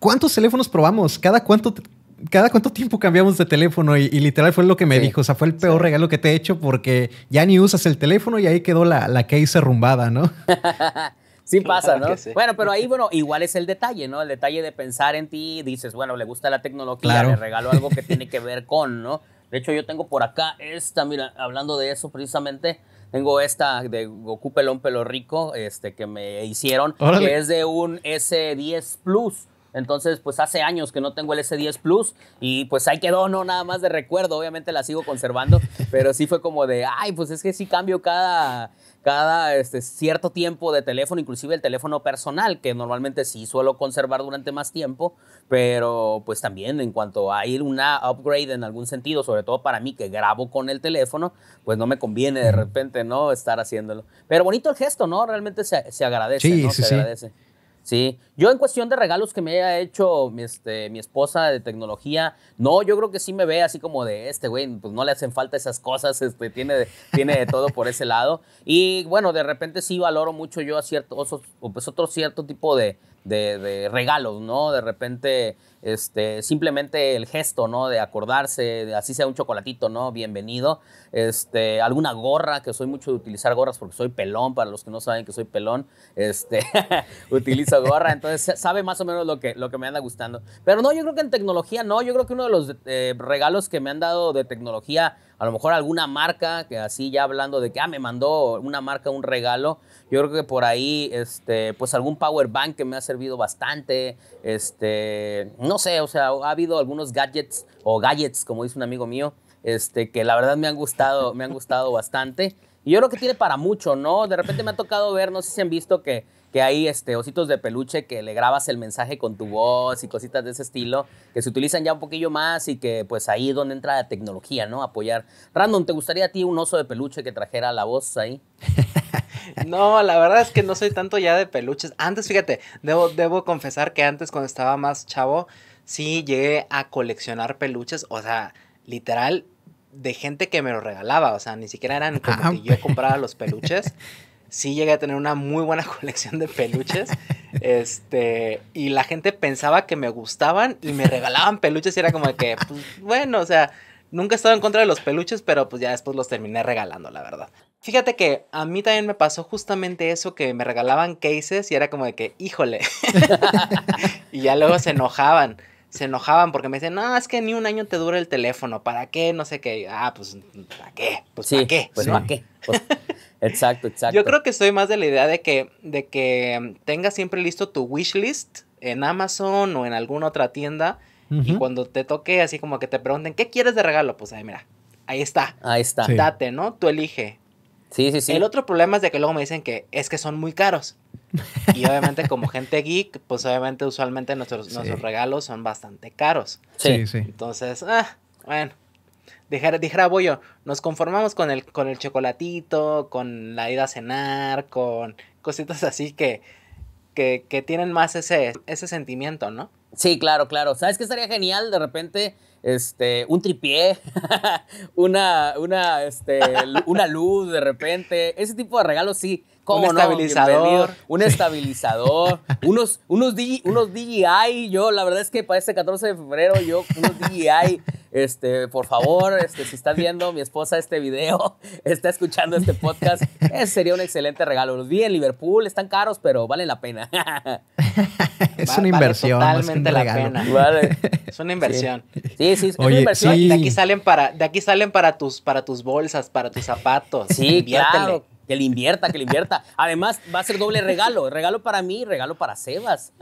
¿Cuántos teléfonos probamos? ¿Cada cuánto cada cuánto tiempo cambiamos de teléfono y, literal fue lo que me dijo. O sea, fue el peor regalo que te he hecho porque ya ni usas el teléfono y ahí quedó la, la case rumbada, [LAUGHS] ¿no? sí pasa, ¿no? Bueno, pero ahí, bueno, igual es el detalle, ¿no? El detalle de pensar en ti, dices, bueno, le gusta la tecnología, le regalo algo que [LAUGHS] tiene que ver con, ¿no? De hecho, yo tengo por acá esta, mira, hablando de eso precisamente, tengo esta de Goku Pelón Pelo Rico, este, que me hicieron, que es de un S10 Plus. Entonces, pues hace años que no tengo el S10 Plus y pues ahí quedó, no nada más de recuerdo, obviamente la sigo conservando, [LAUGHS] pero sí fue como de, ay, pues es que sí cambio cada, cada este, cierto tiempo de teléfono, inclusive el teléfono personal, que normalmente sí suelo conservar durante más tiempo, pero pues también en cuanto a ir una upgrade en algún sentido, sobre todo para mí que grabo con el teléfono, pues no me conviene de repente, ¿no? Estar haciéndolo. Pero bonito el gesto, ¿no? Realmente se, se agradece, ¿no? se agradece. Sí, yo en cuestión de regalos que me haya hecho mi, este, mi esposa de tecnología, no, yo creo que sí me ve así como de este, güey, pues no le hacen falta esas cosas, este, tiene, tiene de todo por ese lado. Y bueno, de repente sí valoro mucho yo a cierto, pues otro cierto tipo de, de, regalos, ¿no? De repente, este, simplemente el gesto, ¿no? De acordarse, así sea un chocolatito, ¿no? Bienvenido. Este, alguna gorra, que soy mucho de utilizar gorras porque soy pelón, para los que no saben que soy pelón, este, [LAUGHS] utilizo gorra, entonces sabe más o menos lo que, lo que me anda gustando. Pero no, yo creo que en tecnología no, yo creo que uno de los eh, regalos que me han dado de tecnología a lo mejor alguna marca, que así ya hablando de que, ah, me mandó una marca un regalo. Yo creo que por ahí, este, pues algún power bank que me ha servido bastante. Este, no sé, o sea, ha habido algunos gadgets o gadgets, como dice un amigo mío, este, que la verdad me han gustado, me han gustado bastante. Y yo creo que tiene para mucho, ¿no? De repente me ha tocado ver, no sé si han visto que que hay este, ositos de peluche que le grabas el mensaje con tu voz y cositas de ese estilo, que se utilizan ya un poquillo más y que pues ahí donde entra la tecnología, ¿no? Apoyar. Random, ¿te gustaría a ti un oso de peluche que trajera la voz ahí? [LAUGHS] no, la verdad es que no soy tanto ya de peluches. Antes, fíjate, debo, debo confesar que antes cuando estaba más chavo, sí llegué a coleccionar peluches, o sea, literal, de gente que me lo regalaba, o sea, ni siquiera eran como ah, que yo compraba los peluches, [LAUGHS] sí llegué a tener una muy buena [LAUGHS] colección de peluches. este, y la gente pensaba que me gustaban y me regalaban peluches y era como de que, pues, bueno, o sea, nunca he estado en contra de los peluches, pero pues ya después los terminé regalando, la verdad. Fíjate que a mí también me pasó justamente eso que me regalaban cases y era como de que, híjole. [LAUGHS] y ya luego se enojaban se enojaban porque me decían, no, es que ni un año te dura el teléfono, ¿para qué? No sé qué. Ah, pues, ¿para qué? Pues, sí, pues, ¿para qué? Pues, ¿para qué? Exacto, exacto. Yo creo que estoy más de la idea de que, de que tengas siempre listo tu wish list en Amazon o en alguna otra tienda. Y cuando te toque, así como que te pregunten, ¿qué quieres de regalo? Pues ahí, mira, ahí está. Ahí está. Date, ¿no? Tú elige. Sí, sí, sí. El otro problema es de que luego me dicen que es que son muy caros. Y obviamente como [LAUGHS] gente geek, pues obviamente usualmente nuestros, nuestros regalos son bastante caros. Sí, sí. Entonces, ah, bueno. Dijera, voy yo nos conformamos con el, con el chocolatito, con la ida a cenar, con cositas así que, que, tienen más ese, ese sentimiento, ¿no? Sí, claro, claro. ¿Sabes qué estaría genial de repente? Este, un tripié, [LAUGHS] una, una, este, una luz de repente, ese tipo de regalos sí. como un estabilizador. Un estabilizador, unos, unos, unos DJI, yo la verdad es que para este 14 de febrero yo unos DJI este, por favor, este, si estás viendo mi esposa este video, [LAUGHS] está escuchando este podcast, sería un excelente regalo. Los vi en Liverpool, están caros, pero vale la pena. [LAUGHS] [LAUGHS] es una inversión. totalmente la pena. Es una inversión. Sí, sí, es una inversión. De aquí salen para, de aquí salen para tus, para tus bolsas, para tus zapatos. Sí, Que le invierta, que le invierta. Además, va a ser doble regalo. Regalo para mí, regalo para Sebas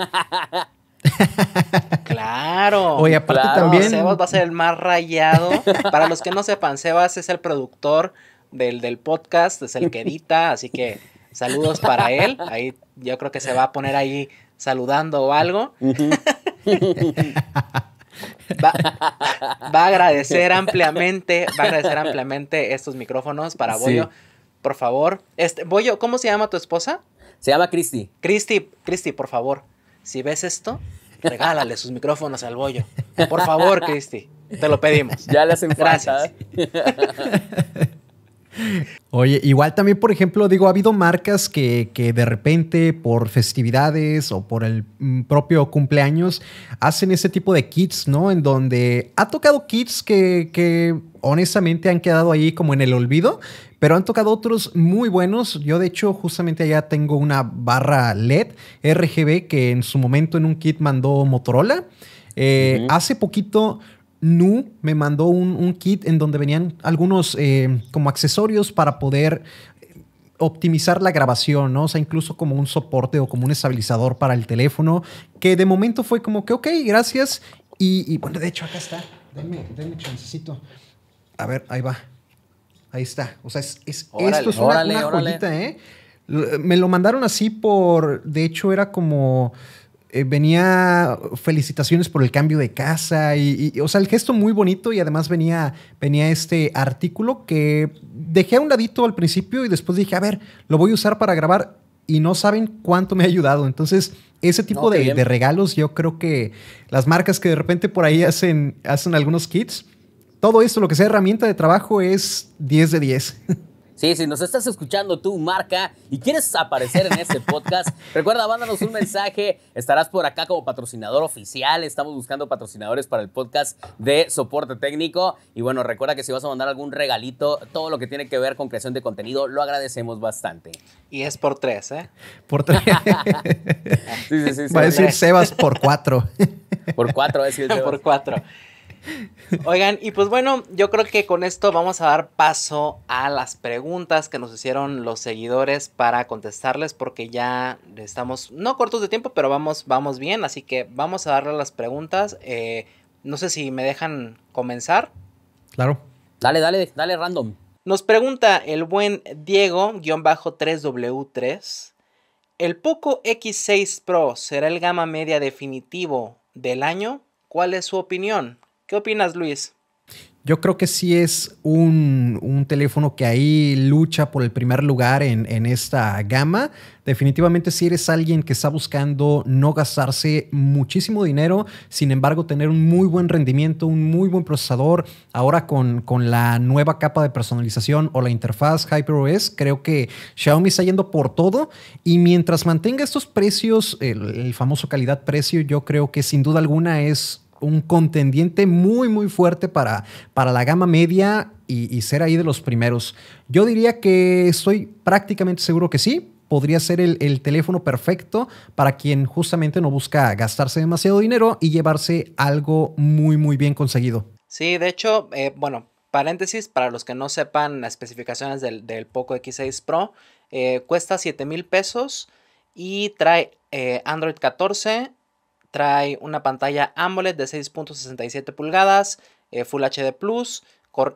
claro. Oye, aparte también. Sebas va a ser el más rayado. Para los que no sepan, Sebas es el productor del, del podcast, es el que edita, así que saludos para él. Ahí yo creo que se va a poner ahí saludando o algo. Va, a agradecer ampliamente, va a agradecer ampliamente estos micrófonos para Boyo. Por favor, este, Boyo, ¿cómo se llama tu esposa? Se llama christy Cristi, Cristi, por favor, si ves esto, regálale sus micrófonos al bollo. Por favor, Cristi, te lo pedimos. Ya le hacen Gracias. [LAUGHS] Oye, igual también, por ejemplo, digo, ha habido marcas que, de repente por festividades o por el mm, propio cumpleaños hacen ese tipo de kits, ¿no? En donde ha tocado kits que, que honestamente han quedado ahí como en el olvido, pero han tocado otros muy buenos. Yo de hecho justamente allá tengo una barra LED RGB que en su momento en un kit mandó Motorola. Eh, hace poquito Nu me mandó un, kit en donde venían algunos eh, como accesorios para poder optimizar la grabación, ¿no? O sea, incluso como un soporte o como un estabilizador para el teléfono, que de momento fue como que, ok, gracias. Y, bueno, de hecho, acá está. Denme, denme chancecito. A ver, ahí va. Ahí está. O sea, es, esto es una, joyita, ¿eh? Me lo mandaron así por. De hecho, era como. Eh, venía felicitaciones por el cambio de casa y, o sea, el gesto muy bonito y además venía, venía este artículo que dejé a un ladito al principio y después dije, a ver, lo voy a usar para grabar y no saben cuánto me ha ayudado. Entonces, ese tipo de, de, regalos, yo creo que las marcas que de repente por ahí hacen, hacen algunos kits, todo esto, lo que sea herramienta de trabajo, es 10 de 10. [LAUGHS] Sí, si nos estás escuchando tú, marca, y quieres aparecer en este podcast, [LAUGHS] recuerda, mándanos un mensaje. Estarás por acá como patrocinador oficial. Estamos buscando patrocinadores para el podcast de soporte técnico. Y bueno, recuerda que si vas a mandar algún regalito, todo lo que tiene que ver con creación de contenido, lo agradecemos bastante. Y es por tres, ¿eh? Por tres. [LAUGHS] sí, sí, sí, Va a decir Sebas por cuatro. por cuatro, es Por cuatro. Oigan, y pues bueno, yo creo que con esto vamos a dar paso a las preguntas que nos hicieron los seguidores para contestarles, porque ya estamos, no cortos de tiempo, pero vamos, vamos bien, así que vamos a darle las preguntas. Eh, no sé si me dejan comenzar. Claro. Dale, dale, dale random. Nos pregunta el buen Diego-3W3. guión bajo ¿El Poco X6 Pro será el gama media definitivo del año? ¿Cuál es su opinión? ¿Qué opinas, Luis? Yo creo que sí es un, teléfono que ahí lucha por el primer lugar en, esta gama. Definitivamente si eres alguien que está buscando no gastarse muchísimo dinero, sin embargo tener un muy buen rendimiento, un muy buen procesador, ahora con, con la nueva capa de personalización o la interfaz HyperOS, creo que Xiaomi está yendo por todo y mientras mantenga estos precios, el, el famoso calidad-precio, yo creo que sin duda alguna es un contendiente muy, muy fuerte para, para la gama media y, ser ahí de los primeros. Yo diría que estoy prácticamente seguro que sí. Podría ser el, teléfono perfecto para quien justamente no busca gastarse demasiado dinero y llevarse algo muy, muy bien conseguido. Sí, de hecho, eh, bueno, paréntesis, para los que no sepan las especificaciones del, Poco X6 Pro, eh, cuesta 7 mil pesos y trae eh, Android 14, Trae una pantalla AMOLED de 6.67 pulgadas, eh, Full HD Plus,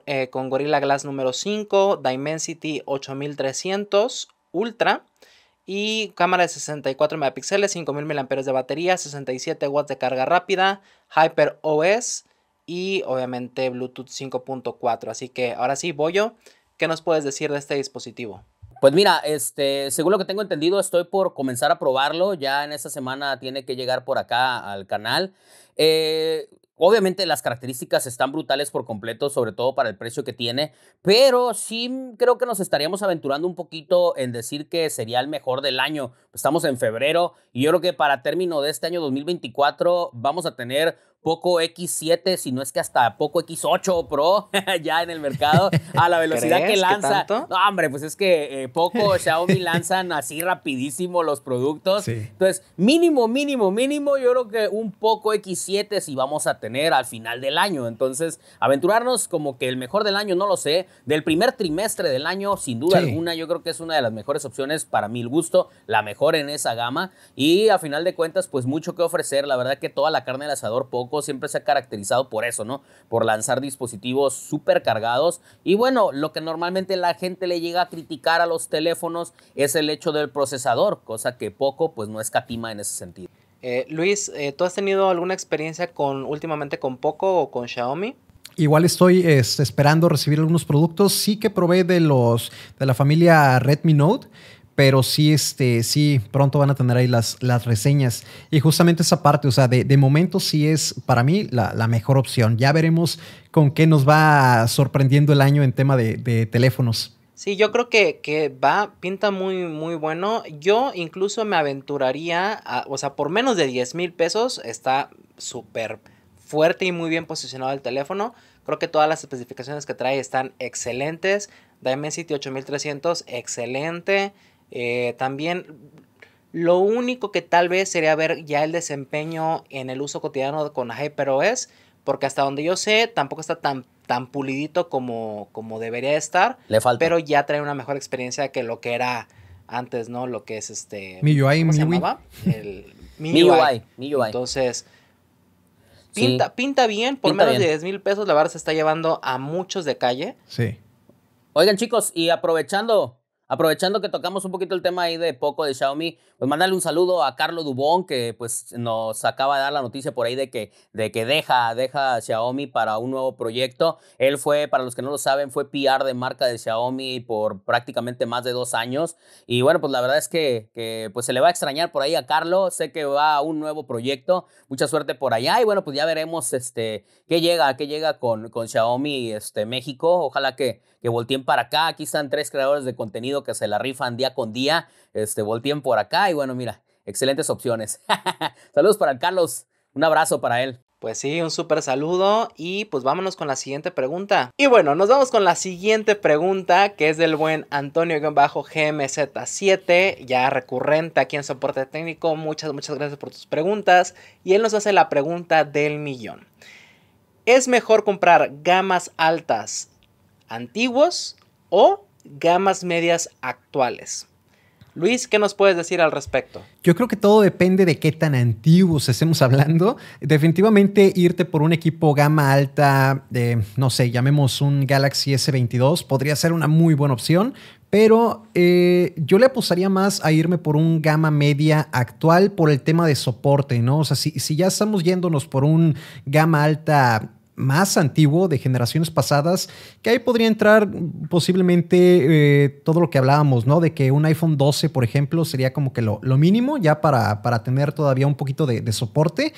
eh, con Gorilla Glass número 5, Dimensity 8300 Ultra y cámara de 64 megapíxeles, 5000 mAh de batería, 67 watts de carga rápida, Hyper OS y obviamente Bluetooth 5.4. Así que ahora sí, Boyo, ¿qué nos puedes decir de este dispositivo? Pues mira, este, según lo que tengo entendido, estoy por comenzar a probarlo. Ya en esta semana tiene que llegar por acá al canal. Eh, obviamente las características están brutales por completo, sobre todo para el precio que tiene, pero sí creo que nos estaríamos aventurando un poquito en decir que sería el mejor del año. Estamos en febrero y yo creo que para término de este año 2024 vamos a tener poco X7, si no es que hasta Poco X8 Pro [LAUGHS] ya en el mercado a la [LAUGHS] velocidad que lanza. no, hombre, pues es que eh, Poco [LAUGHS] Xiaomi lanzan así rapidísimo los productos. Entonces, mínimo, mínimo, mínimo, yo creo que un Poco X7 si vamos a tener al final del año. Entonces, aventurarnos como que el mejor del año, no lo sé, del primer trimestre del año, sin duda alguna, yo creo que es una de las mejores opciones para mi gusto, la mejor en esa gama y a final de cuentas pues mucho que ofrecer, la verdad que toda la carne del asador Poco siempre se ha caracterizado por eso, ¿no? Por lanzar dispositivos súper cargados. Y bueno, lo que normalmente la gente le llega a criticar a los teléfonos es el hecho del procesador, cosa que Poco pues no escatima en ese sentido. Eh, Luis, eh, ¿tú has tenido alguna experiencia con últimamente con Poco o con Xiaomi? Igual estoy este, esperando recibir algunos productos. Sí que probé de los de la familia Redmi Note pero sí, este, sí, pronto van a tener ahí las, reseñas. Y justamente esa parte, o sea, de, momento sí es para mí la, mejor opción. Ya veremos con qué nos va sorprendiendo el año en tema de, teléfonos. Sí, yo creo que, va, pinta muy, muy bueno. Yo incluso me aventuraría, o sea, por menos de 10 mil pesos está súper fuerte y muy bien posicionado el teléfono. Creo que todas las especificaciones que trae están excelentes. Dimensity 8300, excelente. Eh, también lo único que tal vez sería ver ya el desempeño en el uso cotidiano con HyperOS, porque hasta donde yo sé tampoco está tan, tan pulidito como, como debería estar. Pero ya trae una mejor experiencia que lo que era antes, ¿no? Lo que es este... Mi se El, [LAUGHS] MIUI. Entonces... Pinta, pinta bien, por menos de 10 mil pesos la verdad se está llevando a muchos de calle. Sí. Oigan chicos, y aprovechando Aprovechando que tocamos un poquito el tema ahí de poco de Xiaomi, pues mandarle un saludo a Carlos Dubón, que pues nos acaba de dar la noticia por ahí de que, de que deja, deja Xiaomi para un nuevo proyecto. Él fue, para los que no lo saben, fue PR de marca de Xiaomi por prácticamente más de dos años. Y bueno, pues la verdad es que, que pues se le va a extrañar por ahí a Carlos. Sé que va a un nuevo proyecto. Mucha suerte por allá. Y bueno, pues ya veremos este, qué llega, qué llega con, con Xiaomi este, México. Ojalá que, que volteen para acá. Aquí están tres creadores de contenido que se la rifan día con día. Este, volteen por acá y bueno, mira, excelentes opciones. [LAUGHS] Saludos para Carlos. Un abrazo para él. Pues sí, un súper saludo y pues vámonos con la siguiente pregunta. Y bueno, nos vamos con la siguiente pregunta que es del buen Antonio-GMZ7, ya recurrente aquí en Soporte Técnico. Muchas, muchas gracias por tus preguntas. Y él nos hace la pregunta del millón. ¿Es mejor comprar gamas altas antiguos o gamas medias actuales. Luis, ¿qué nos puedes decir al respecto? Yo creo que todo depende de qué tan antiguos estemos hablando. Definitivamente irte por un equipo gama alta, de, no sé, llamemos un Galaxy S22, podría ser una muy buena opción, pero eh, yo le apostaría más a irme por un gama media actual por el tema de soporte, ¿no? O sea, si, si ya estamos yéndonos por un gama alta más antiguo de generaciones pasadas, que ahí podría entrar posiblemente eh, todo lo que hablábamos, ¿no? De que un iPhone 12, por ejemplo, sería como que lo, mínimo ya para, para, tener todavía un poquito de, soporte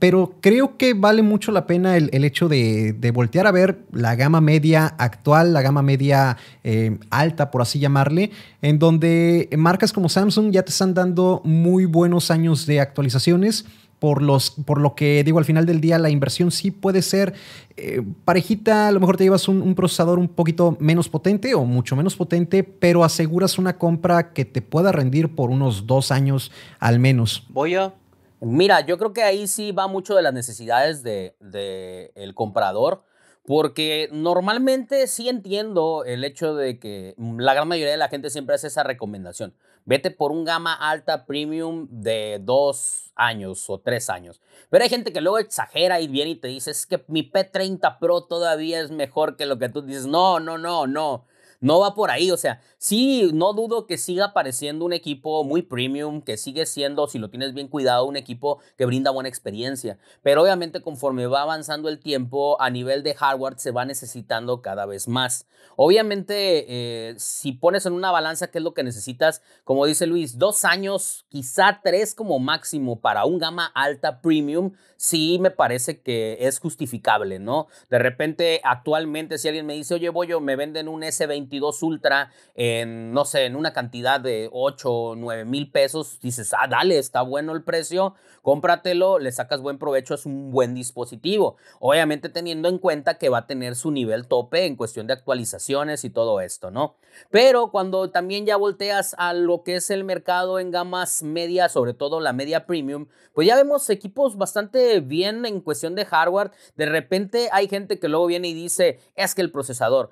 pero creo que vale mucho la pena el, hecho de, voltear a ver la gama media actual, la gama media eh, alta, por así llamarle, en donde marcas como Samsung ya te están dando muy buenos años de actualizaciones por, los, por lo que digo, al final del día la inversión sí puede ser eh, parejita, a lo mejor te llevas un, procesador un poquito menos potente o mucho menos potente, pero aseguras una compra que te pueda rendir por unos dos años al menos. Voy a... Mira, yo creo que ahí sí va mucho de las necesidades del de, comprador. Porque normalmente sí entiendo el hecho de que la gran mayoría de la gente siempre hace esa recomendación vete por un gama alta premium de dos años o tres años. Pero hay gente que luego exagera y viene y te dice, es que mi P30 Pro todavía es mejor que lo que tú dices. No, no, no, no. No va por ahí. O sea, Sí, no dudo que siga apareciendo un equipo muy premium, que sigue siendo, si lo tienes bien cuidado, un equipo que brinda buena experiencia. Pero obviamente conforme va avanzando el tiempo, a nivel de hardware se va necesitando cada vez más. Obviamente, eh, si pones en una balanza qué es lo que necesitas, como dice Luis, dos años, quizá tres como máximo para un gama alta premium, sí me parece que es justificable, ¿no? De repente, actualmente, si alguien me dice, oye, yo, me venden un S22 Ultra, eh, no sé, en una cantidad de 8 o 9 mil pesos, dices, ah, dale, está bueno el precio, cómpratelo, le sacas buen provecho, es un buen dispositivo. Obviamente teniendo en cuenta que va a tener su nivel tope en cuestión de actualizaciones y todo esto, ¿no? Pero cuando también ya volteas a lo que es el mercado en gamas media, sobre todo la media premium, pues ya vemos equipos bastante bien en cuestión de hardware. De repente hay gente que luego viene y dice, es que el procesador,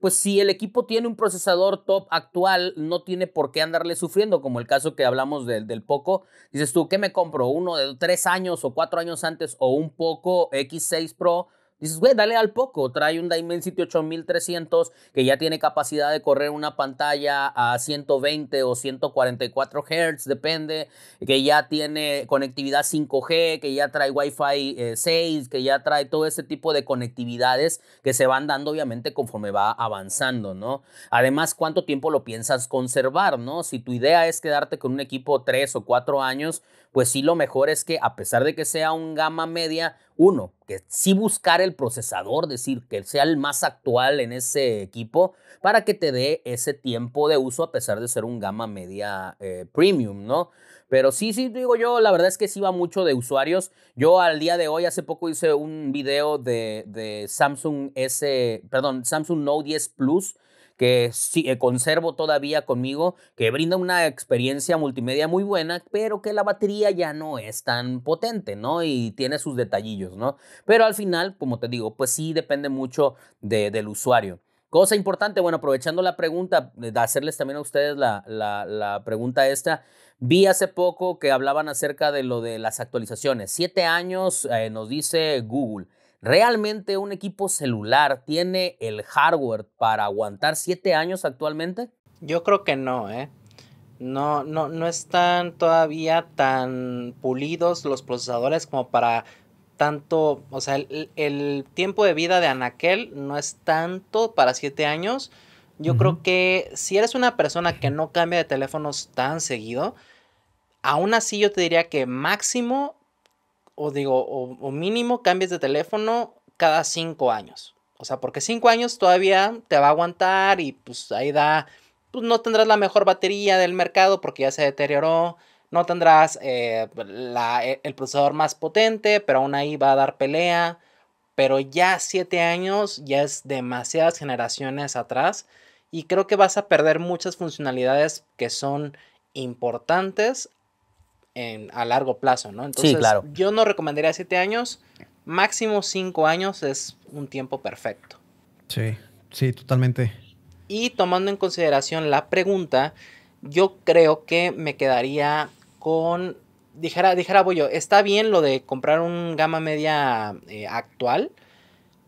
pues si el equipo tiene un procesador top actual no tiene por qué andarle sufriendo, como el caso que hablamos del poco. Dices tú, ¿qué me compro? ¿Uno de tres años o cuatro años antes o un poco X6 Pro Dices, güey, dale al poco. Trae un Dimensity 8300 que ya tiene capacidad de correr una pantalla a 120 o 144 Hz, depende. Que ya tiene conectividad 5G, que ya trae Wi-Fi 6, eh, que ya trae todo ese tipo de conectividades que se van dando, obviamente, conforme va avanzando, ¿no? Además, ¿cuánto tiempo lo piensas conservar, no? Si tu idea es quedarte con un equipo 3 o 4 años, pues sí lo mejor es que a pesar de que sea un gama media, uno, que sí buscar el procesador, decir, que sea el más actual en ese equipo para que te dé ese tiempo de uso a pesar de ser un gama media eh, premium, ¿no? Pero sí, sí, digo yo, la verdad es que sí va mucho de usuarios. Yo al día de hoy, hace poco hice un video de, de Samsung S, perdón, Samsung Note 10 Plus que sí, eh, conservo todavía conmigo, que brinda una experiencia multimedia muy buena, pero que la batería ya no es tan potente, ¿no? Y tiene sus detallillos, ¿no? Pero al final, como te digo, pues sí depende mucho del usuario. Cosa importante, bueno, aprovechando la pregunta, eh, de hacerles también a ustedes la, pregunta esta. Vi hace poco que hablaban acerca de lo de las actualizaciones. Siete años eh, nos dice Google. ¿Realmente un equipo celular tiene el hardware para aguantar 7 años actualmente? Yo creo que no, ¿eh? No, no, no están todavía tan pulidos los procesadores como para tanto, o sea, el, tiempo de vida de Anakel no es tanto para 7 años. Yo creo que si eres una persona que no cambia de teléfonos tan seguido, aún así yo te diría que máximo o digo, o, mínimo cambies de teléfono cada cinco años. O sea, porque cinco años todavía te va a aguantar y pues ahí da, pues no tendrás la mejor batería del mercado porque ya se deterioró, no tendrás eh, e, el procesador más potente, pero aún ahí va a dar pelea. Pero ya siete años ya es demasiadas generaciones atrás y creo que vas a perder muchas funcionalidades que son importantes a largo plazo, ¿no? Entonces, yo no recomendaría siete años, máximo cinco años es un tiempo perfecto. Sí, sí, totalmente. Y tomando en consideración la pregunta, yo creo que me quedaría con, dijera, dijera yo, está bien lo de comprar un gama media eh, actual,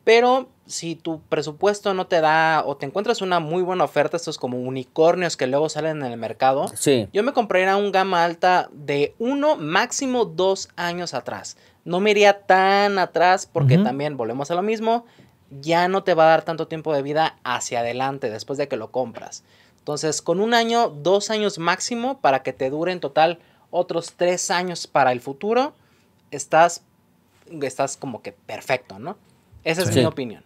pero si tu presupuesto no te da o te encuentras una muy buena oferta, estos como unicornios que luego salen en el mercado, sí. yo me compraría un gama alta de uno, máximo dos años atrás. No me iría tan atrás porque también volvemos a lo mismo, ya no te va a dar tanto tiempo de vida hacia adelante después de que lo compras. Entonces, con un año, dos años máximo para que te dure en total otros tres años para el futuro, estás, estás como que perfecto, ¿no? Esa es mi opinión.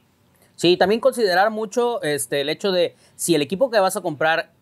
Sí, también considerar mucho este, el hecho de si el equipo que vas a comprar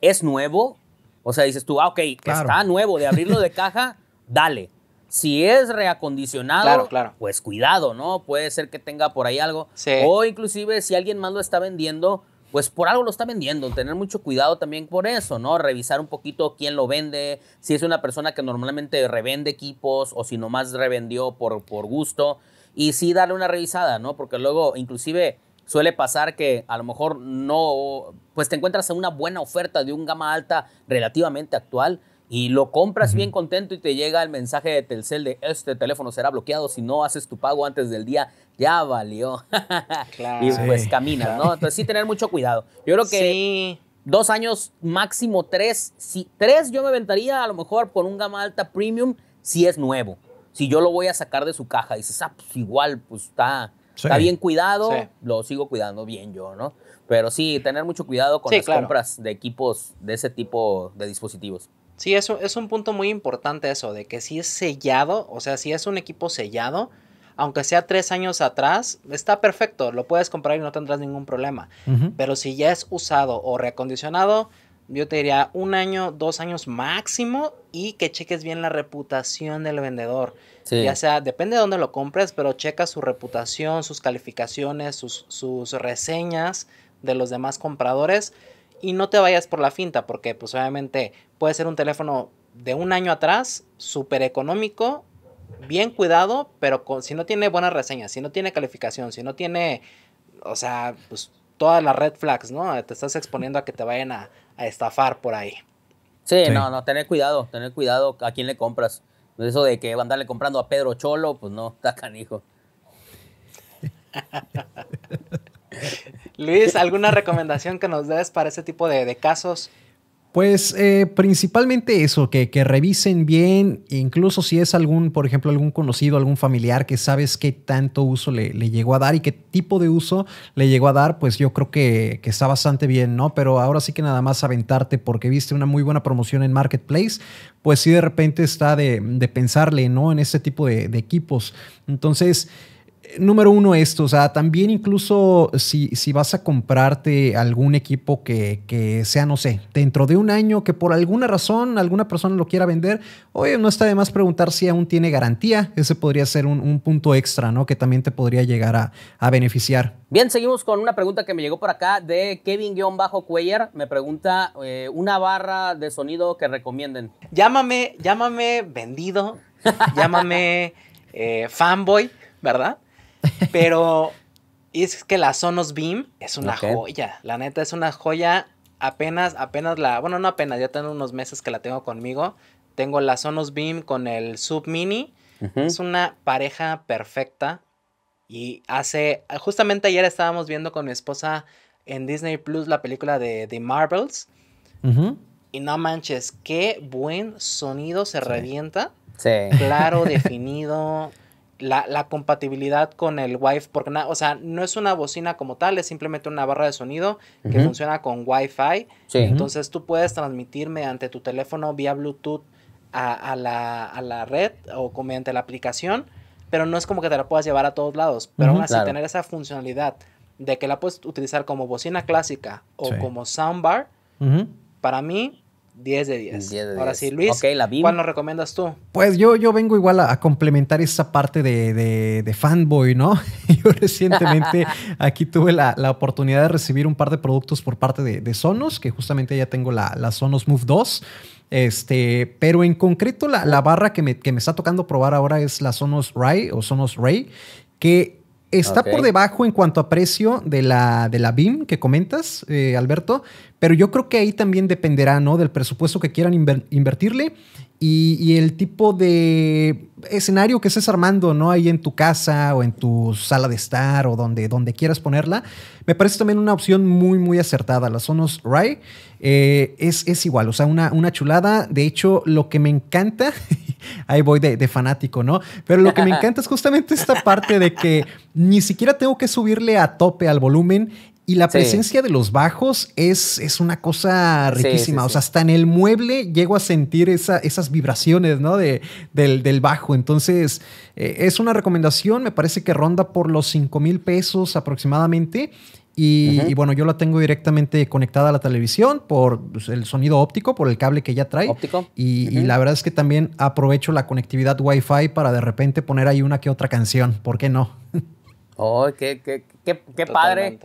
es nuevo, o sea, dices tú, ah, ok, está nuevo, de abrirlo de caja, [LAUGHS] dale. Si es reacondicionado, claro, claro. pues cuidado, ¿no? Puede ser que tenga por ahí algo. O inclusive si alguien más lo está vendiendo, pues por algo lo está vendiendo. Tener mucho cuidado también por eso, ¿no? Revisar un poquito quién lo vende, si es una persona que normalmente revende equipos o si nomás revendió por, por gusto y sí darle una revisada, ¿no? Porque luego inclusive suele pasar que a lo mejor no, pues te encuentras en una buena oferta de un gama alta relativamente actual y lo compras bien contento y te llega el mensaje de Telcel de este teléfono será bloqueado si no haces tu pago antes del día, ya valió. [LAUGHS] Claro. y pues caminas, ¿no? Entonces sí tener mucho cuidado. Yo creo que dos años, máximo tres, si, tres yo me aventaría a lo mejor con un gama alta premium si es nuevo. Si yo lo voy a sacar de su caja, dices, ah, pues igual, pues está, está bien cuidado, lo sigo cuidando bien yo, ¿no? Pero sí, tener mucho cuidado con las compras de equipos de ese tipo de dispositivos. Sí, eso es un punto muy importante eso, de que si es sellado, o sea, si es un equipo sellado, aunque sea tres años atrás, está perfecto, lo puedes comprar y no tendrás ningún problema. Pero si ya es usado o reacondicionado, yo te diría un año, dos años máximo y que cheques bien la reputación del vendedor. Ya sea, depende de dónde lo compres, pero checa su reputación, sus calificaciones, sus, sus reseñas de los demás compradores y no te vayas por la finta porque pues obviamente puede ser un teléfono de un año atrás, súper económico, bien cuidado, pero con, si no tiene buenas reseñas, si no tiene calificación, si no tiene, o sea, pues todas las red flags, ¿no? Te estás exponiendo a que te vayan a, estafar por ahí. Sí, no, no, tener cuidado, tener cuidado a quién le compras. Eso de que andarle comprando a Pedro Cholo, pues no, está canijo. [LAUGHS] Luis, ¿alguna recomendación que nos des para ese tipo de, de casos? Pues eh, principalmente eso, que, que, revisen bien, incluso si es algún, por ejemplo, algún conocido, algún familiar que sabes qué tanto uso le, le llegó a dar y qué tipo de uso le llegó a dar, pues yo creo que, está bastante bien, ¿no? Pero ahora sí que nada más aventarte porque viste una muy buena promoción en Marketplace, pues sí de repente está de, pensarle, ¿no? En este tipo de equipos. Entonces número uno esto, o sea, también incluso si, si vas a comprarte algún equipo que, sea, no sé, dentro de un año que por alguna razón alguna persona lo quiera vender, oye, no está de más preguntar si aún tiene garantía, ese podría ser un, punto extra, ¿no? Que también te podría llegar a, beneficiar. Bien, seguimos con una pregunta que me llegó por acá de Kevin-Cuellar, me pregunta eh, una barra de sonido que recomienden. Llámame, llámame vendido, llámame [LAUGHS] eh, fanboy, ¿verdad? [LAUGHS] Pero es que la Sonos Beam es una joya. La neta es una joya. Apenas, apenas la. Bueno, no apenas, ya tengo unos meses que la tengo conmigo. Tengo la Sonos Beam con el Sub Mini. Es una pareja perfecta. Y hace. Justamente ayer estábamos viendo con mi esposa en Disney Plus la película de The Marvels. Y no manches, qué buen sonido se revienta. Claro, [LAUGHS] definido la, la, compatibilidad con el Wi-Fi, porque o sea, no es una bocina como tal, es simplemente una barra de sonido que funciona con Wi-Fi. Entonces tú puedes transmitir mediante tu teléfono vía Bluetooth a, la, a la, red o mediante la aplicación, pero no es como que te la puedas llevar a todos lados. Pero aún así, tener esa funcionalidad de que la puedes utilizar como bocina clásica o como soundbar, para mí 10 de 10. Ahora sí, Luis, la ¿cuál nos recomiendas tú? Pues yo, yo vengo igual a, complementar esa parte de, de, fanboy, ¿no? [LAUGHS] Yo recientemente [LAUGHS] aquí tuve la, oportunidad de recibir un par de productos por parte de, Sonos, que justamente ya tengo la, la Sonos Move 2. Este, pero en concreto la, barra que me, que me está tocando probar ahora es la Sonos Ray o Sonos Ray, que Está por debajo en cuanto a precio de la, de la BIM que comentas, eh, Alberto, pero yo creo que ahí también dependerá ¿no? del presupuesto que quieran invertirle y, el tipo de escenario que estés armando ¿no? ahí en tu casa o en tu sala de estar o donde, donde quieras ponerla. Me parece también una opción muy, muy acertada. Las Sonos RAI eh, es, igual, o sea, una, una chulada. De hecho, lo que me encanta [LAUGHS] ahí voy de, fanático, ¿no? Pero lo que me encanta es justamente esta parte de que ni siquiera tengo que subirle a tope al volumen y la presencia de los bajos es, es una cosa riquísima. o sea, hasta en el mueble llego a sentir esas vibraciones, ¿no? del, bajo. Entonces, eh, es una recomendación. Me parece que ronda por los 5 mil pesos aproximadamente. Y, bueno, yo la tengo directamente conectada a la televisión por pues, el sonido óptico, por el cable que ya trae. Óptico. Y, la verdad es que también aprovecho la conectividad Wi-Fi para de repente poner ahí una que otra canción. ¿Por qué no? oh, qué, padre.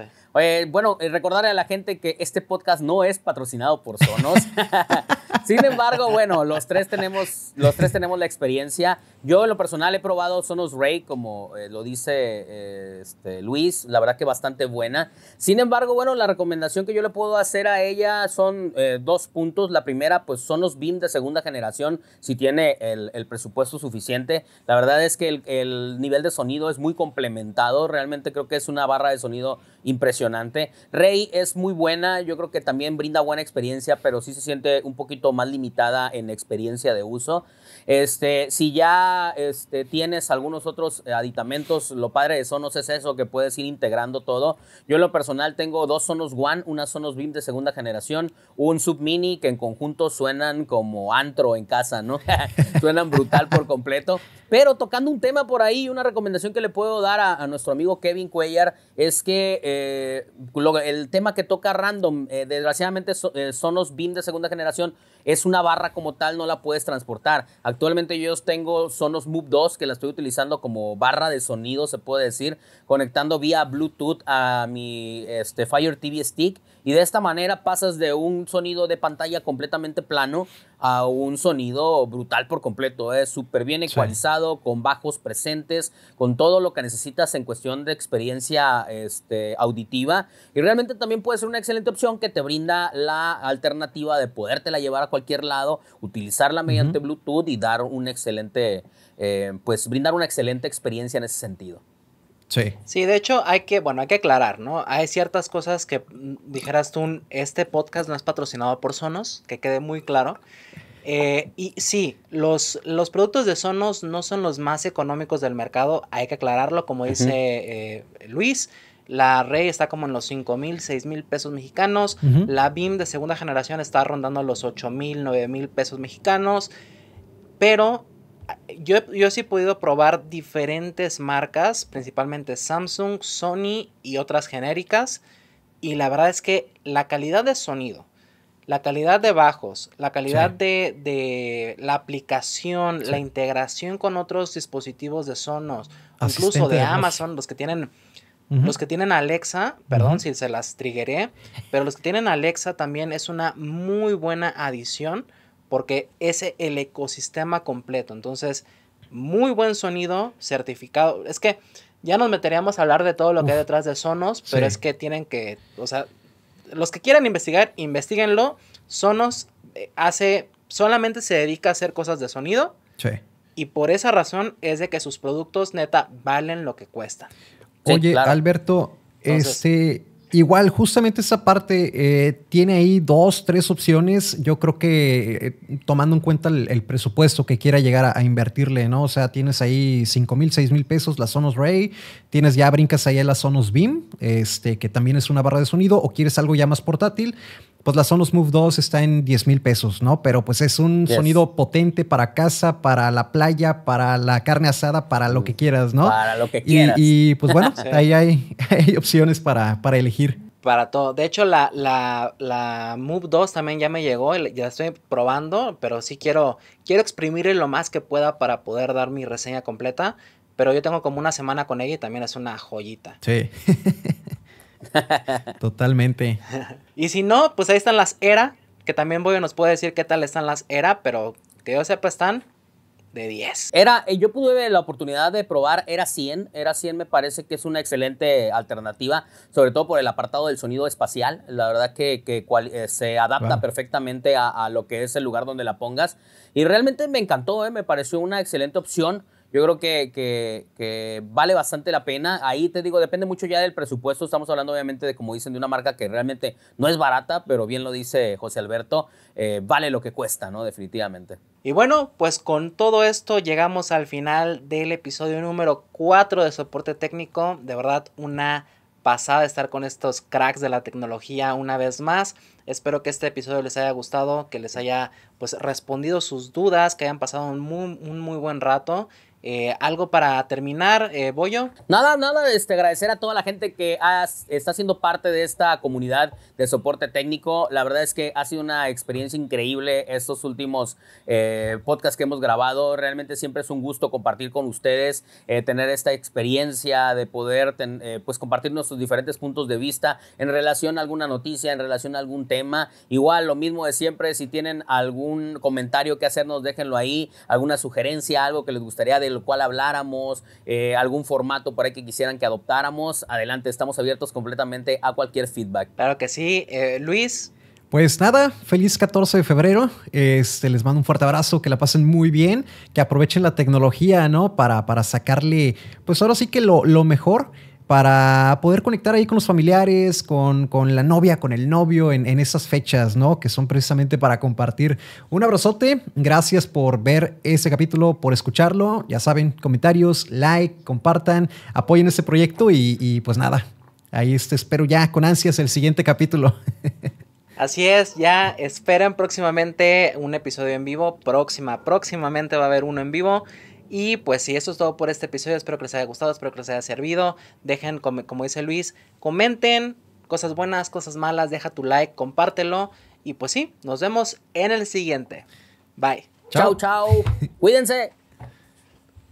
bueno, eh, recordarle a la gente que este podcast no es patrocinado por Sonos. [LAUGHS] Sin embargo, bueno, los tres tenemos, los tres tenemos la experiencia. Yo en lo personal he probado Sonos Ray, como eh, lo dice eh, este, Luis, la verdad que bastante buena. Sin embargo, bueno, la recomendación que yo le puedo hacer a ella son eh, dos puntos. La primera, pues Sonos Beam de segunda generación, si tiene el, presupuesto suficiente. La verdad es que el, el, nivel de sonido es muy complementado, realmente creo que es una barra de sonido impresionante. Ray es muy buena, yo creo que también brinda buena experiencia, pero sí se siente un poquito más limitada en experiencia de uso. Este, si ya este, tienes algunos otros eh, aditamentos, lo padre de Sonos es eso, que puedes ir integrando todo. Yo en lo personal tengo dos Sonos One, una Sonos Beam de segunda generación, un Sub Mini que en conjunto suenan como antro en casa, ¿no? [LAUGHS] suenan brutal por completo. Pero tocando un tema por ahí, una recomendación que le puedo dar a, nuestro amigo Kevin Cuellar es que eh, el tema que toca Random, eh, desgraciadamente eh, Sonos Beam de segunda generación es una barra como tal, no la puedes transportar. Actualmente yo tengo Sonos Move 2 que la estoy utilizando como barra de sonido, se puede decir, conectando vía Bluetooth a mi este, Fire TV Stick y de esta manera pasas de un sonido de pantalla completamente plano a un sonido brutal por completo. Es ¿eh? súper bien ecualizado, con bajos presentes, con todo lo que necesitas en cuestión de experiencia este, auditiva. Y realmente también puede ser una excelente opción que te brinda la alternativa de podértela llevar a cualquier lado, utilizarla mediante Bluetooth y dar un excelente, eh, pues brindar una excelente experiencia en ese sentido. Sí. Sí, de hecho hay que, bueno, hay que aclarar, ¿no? Hay ciertas cosas que mm, dijeras tú, este podcast no es patrocinado por Sonos, que quede muy claro. Eh, y sí, los, los productos de Sonos no son los más económicos del mercado, hay que aclararlo, como dice eh, Luis. La Ray está como en los 5 mil, 6 mil pesos mexicanos. La BIM de segunda generación está rondando los 8 mil, 9 mil pesos mexicanos. Pero yo, yo sí he podido probar diferentes marcas, principalmente Samsung, Sony y otras genéricas. Y la verdad es que la calidad de sonido, la calidad de bajos, la calidad de, la aplicación, la integración con otros dispositivos de Sonos, incluso de, Amazon, los que tienen... Los que tienen Alexa, perdón si se las triggeré, pero los que tienen Alexa también es una muy buena adición porque es el ecosistema completo. Entonces, muy buen sonido certificado. Es que ya nos meteríamos a hablar de todo lo que hay detrás de Sonos, pero es que tienen que, o sea, los que quieran investigar, investiguenlo. Sonos eh, hace, solamente se dedica a hacer cosas de sonido. Sí. Y por esa razón es de que sus productos neta valen lo que cuestan. Oye, Alberto, ese Igual, justamente esa parte eh, tiene ahí dos, tres opciones. Yo creo que eh, tomando en cuenta el, presupuesto que quiera llegar a, invertirle, ¿no? O sea, tienes ahí cinco mil, seis mil pesos la Sonos Ray, tienes ya brincas ahí a la Sonos Beam, este, que también es una barra de sonido, o quieres algo ya más portátil pues la Sonos Move 2 está en 10 mil pesos, ¿no? Pero pues es un sonido potente para casa, para la playa, para la carne asada, para lo que mm. quieras, ¿no? Para lo que quieras. Y, pues bueno, [LAUGHS] ahí hay, [LAUGHS] hay opciones para, para elegir para todo. De hecho, la, la, la, Move 2 también ya me llegó, ya estoy probando, pero sí quiero, quiero exprimirle lo más que pueda para poder dar mi reseña completa. Pero yo tengo como una semana con ella y también es una joyita. Sí. [LAUGHS] [LAUGHS] Totalmente. [LAUGHS] y si no, pues ahí están las ERA, que también Boyo nos puede decir qué tal están las ERA, pero que yo sepa están de 10. Era, eh, yo ver la oportunidad de probar Era 100. Era 100 me parece que es una excelente alternativa, sobre todo por el apartado del sonido espacial. La verdad que, que eh, se adapta perfectamente a, lo que es el lugar donde la pongas. Y realmente me encantó, eh, me pareció una excelente opción. Yo creo que, vale bastante la pena. Ahí te digo, depende mucho ya del presupuesto. Estamos hablando obviamente de, como dicen, de una marca que realmente no es barata, pero bien lo dice José Alberto, eh, vale lo que cuesta, ¿no? Definitivamente. Y bueno, pues con todo esto llegamos al final del episodio número 4 de Soporte Técnico. De verdad, una pasada estar con estos cracks de la tecnología una vez más. Espero que este episodio les haya gustado, que les haya pues respondido sus dudas, que hayan pasado un un muy buen rato eh, ¿Algo para terminar, eh, Boyo? Nada, nada, este, agradecer a toda la gente que está siendo parte de esta comunidad de soporte técnico. La verdad es que ha sido una experiencia increíble estos últimos eh, podcasts que hemos grabado. Realmente siempre es un gusto compartir con ustedes, eh, tener esta experiencia de poder pues compartir nuestros diferentes puntos de vista en relación a alguna noticia, en relación a algún tema. Igual, lo mismo de siempre, si tienen algún comentario que hacernos, déjenlo ahí, alguna sugerencia, algo que les gustaría de cual habláramos, eh, algún formato por ahí que quisieran que adoptáramos, adelante, estamos abiertos completamente a cualquier feedback. Claro que sí, eh, Luis. Pues nada, feliz 14 de febrero. Este, les mando un fuerte abrazo, que la pasen muy bien, que aprovechen la tecnología, ¿no? Para, para sacarle, pues ahora sí que lo, lo mejor para poder conectar ahí con los familiares, con, la novia, con el novio en, esas fechas, ¿no? Que son precisamente para compartir. Un abrazote, gracias por ver ese capítulo, por escucharlo. Ya saben, comentarios, like, compartan, apoyen este proyecto y, pues nada, ahí este, espero ya con ansias el siguiente capítulo. [LAUGHS] Así es, ya esperan próximamente un episodio en vivo, próxima, próximamente va a haber uno en vivo y pues sí, eso es todo por este episodio. Espero que les haya gustado, espero que les haya servido. Dejen, como, como dice Luis, comenten cosas buenas, cosas malas. Deja tu like, compártelo. Y pues sí, nos vemos en el siguiente. Bye. Chao, chao. Cuídense.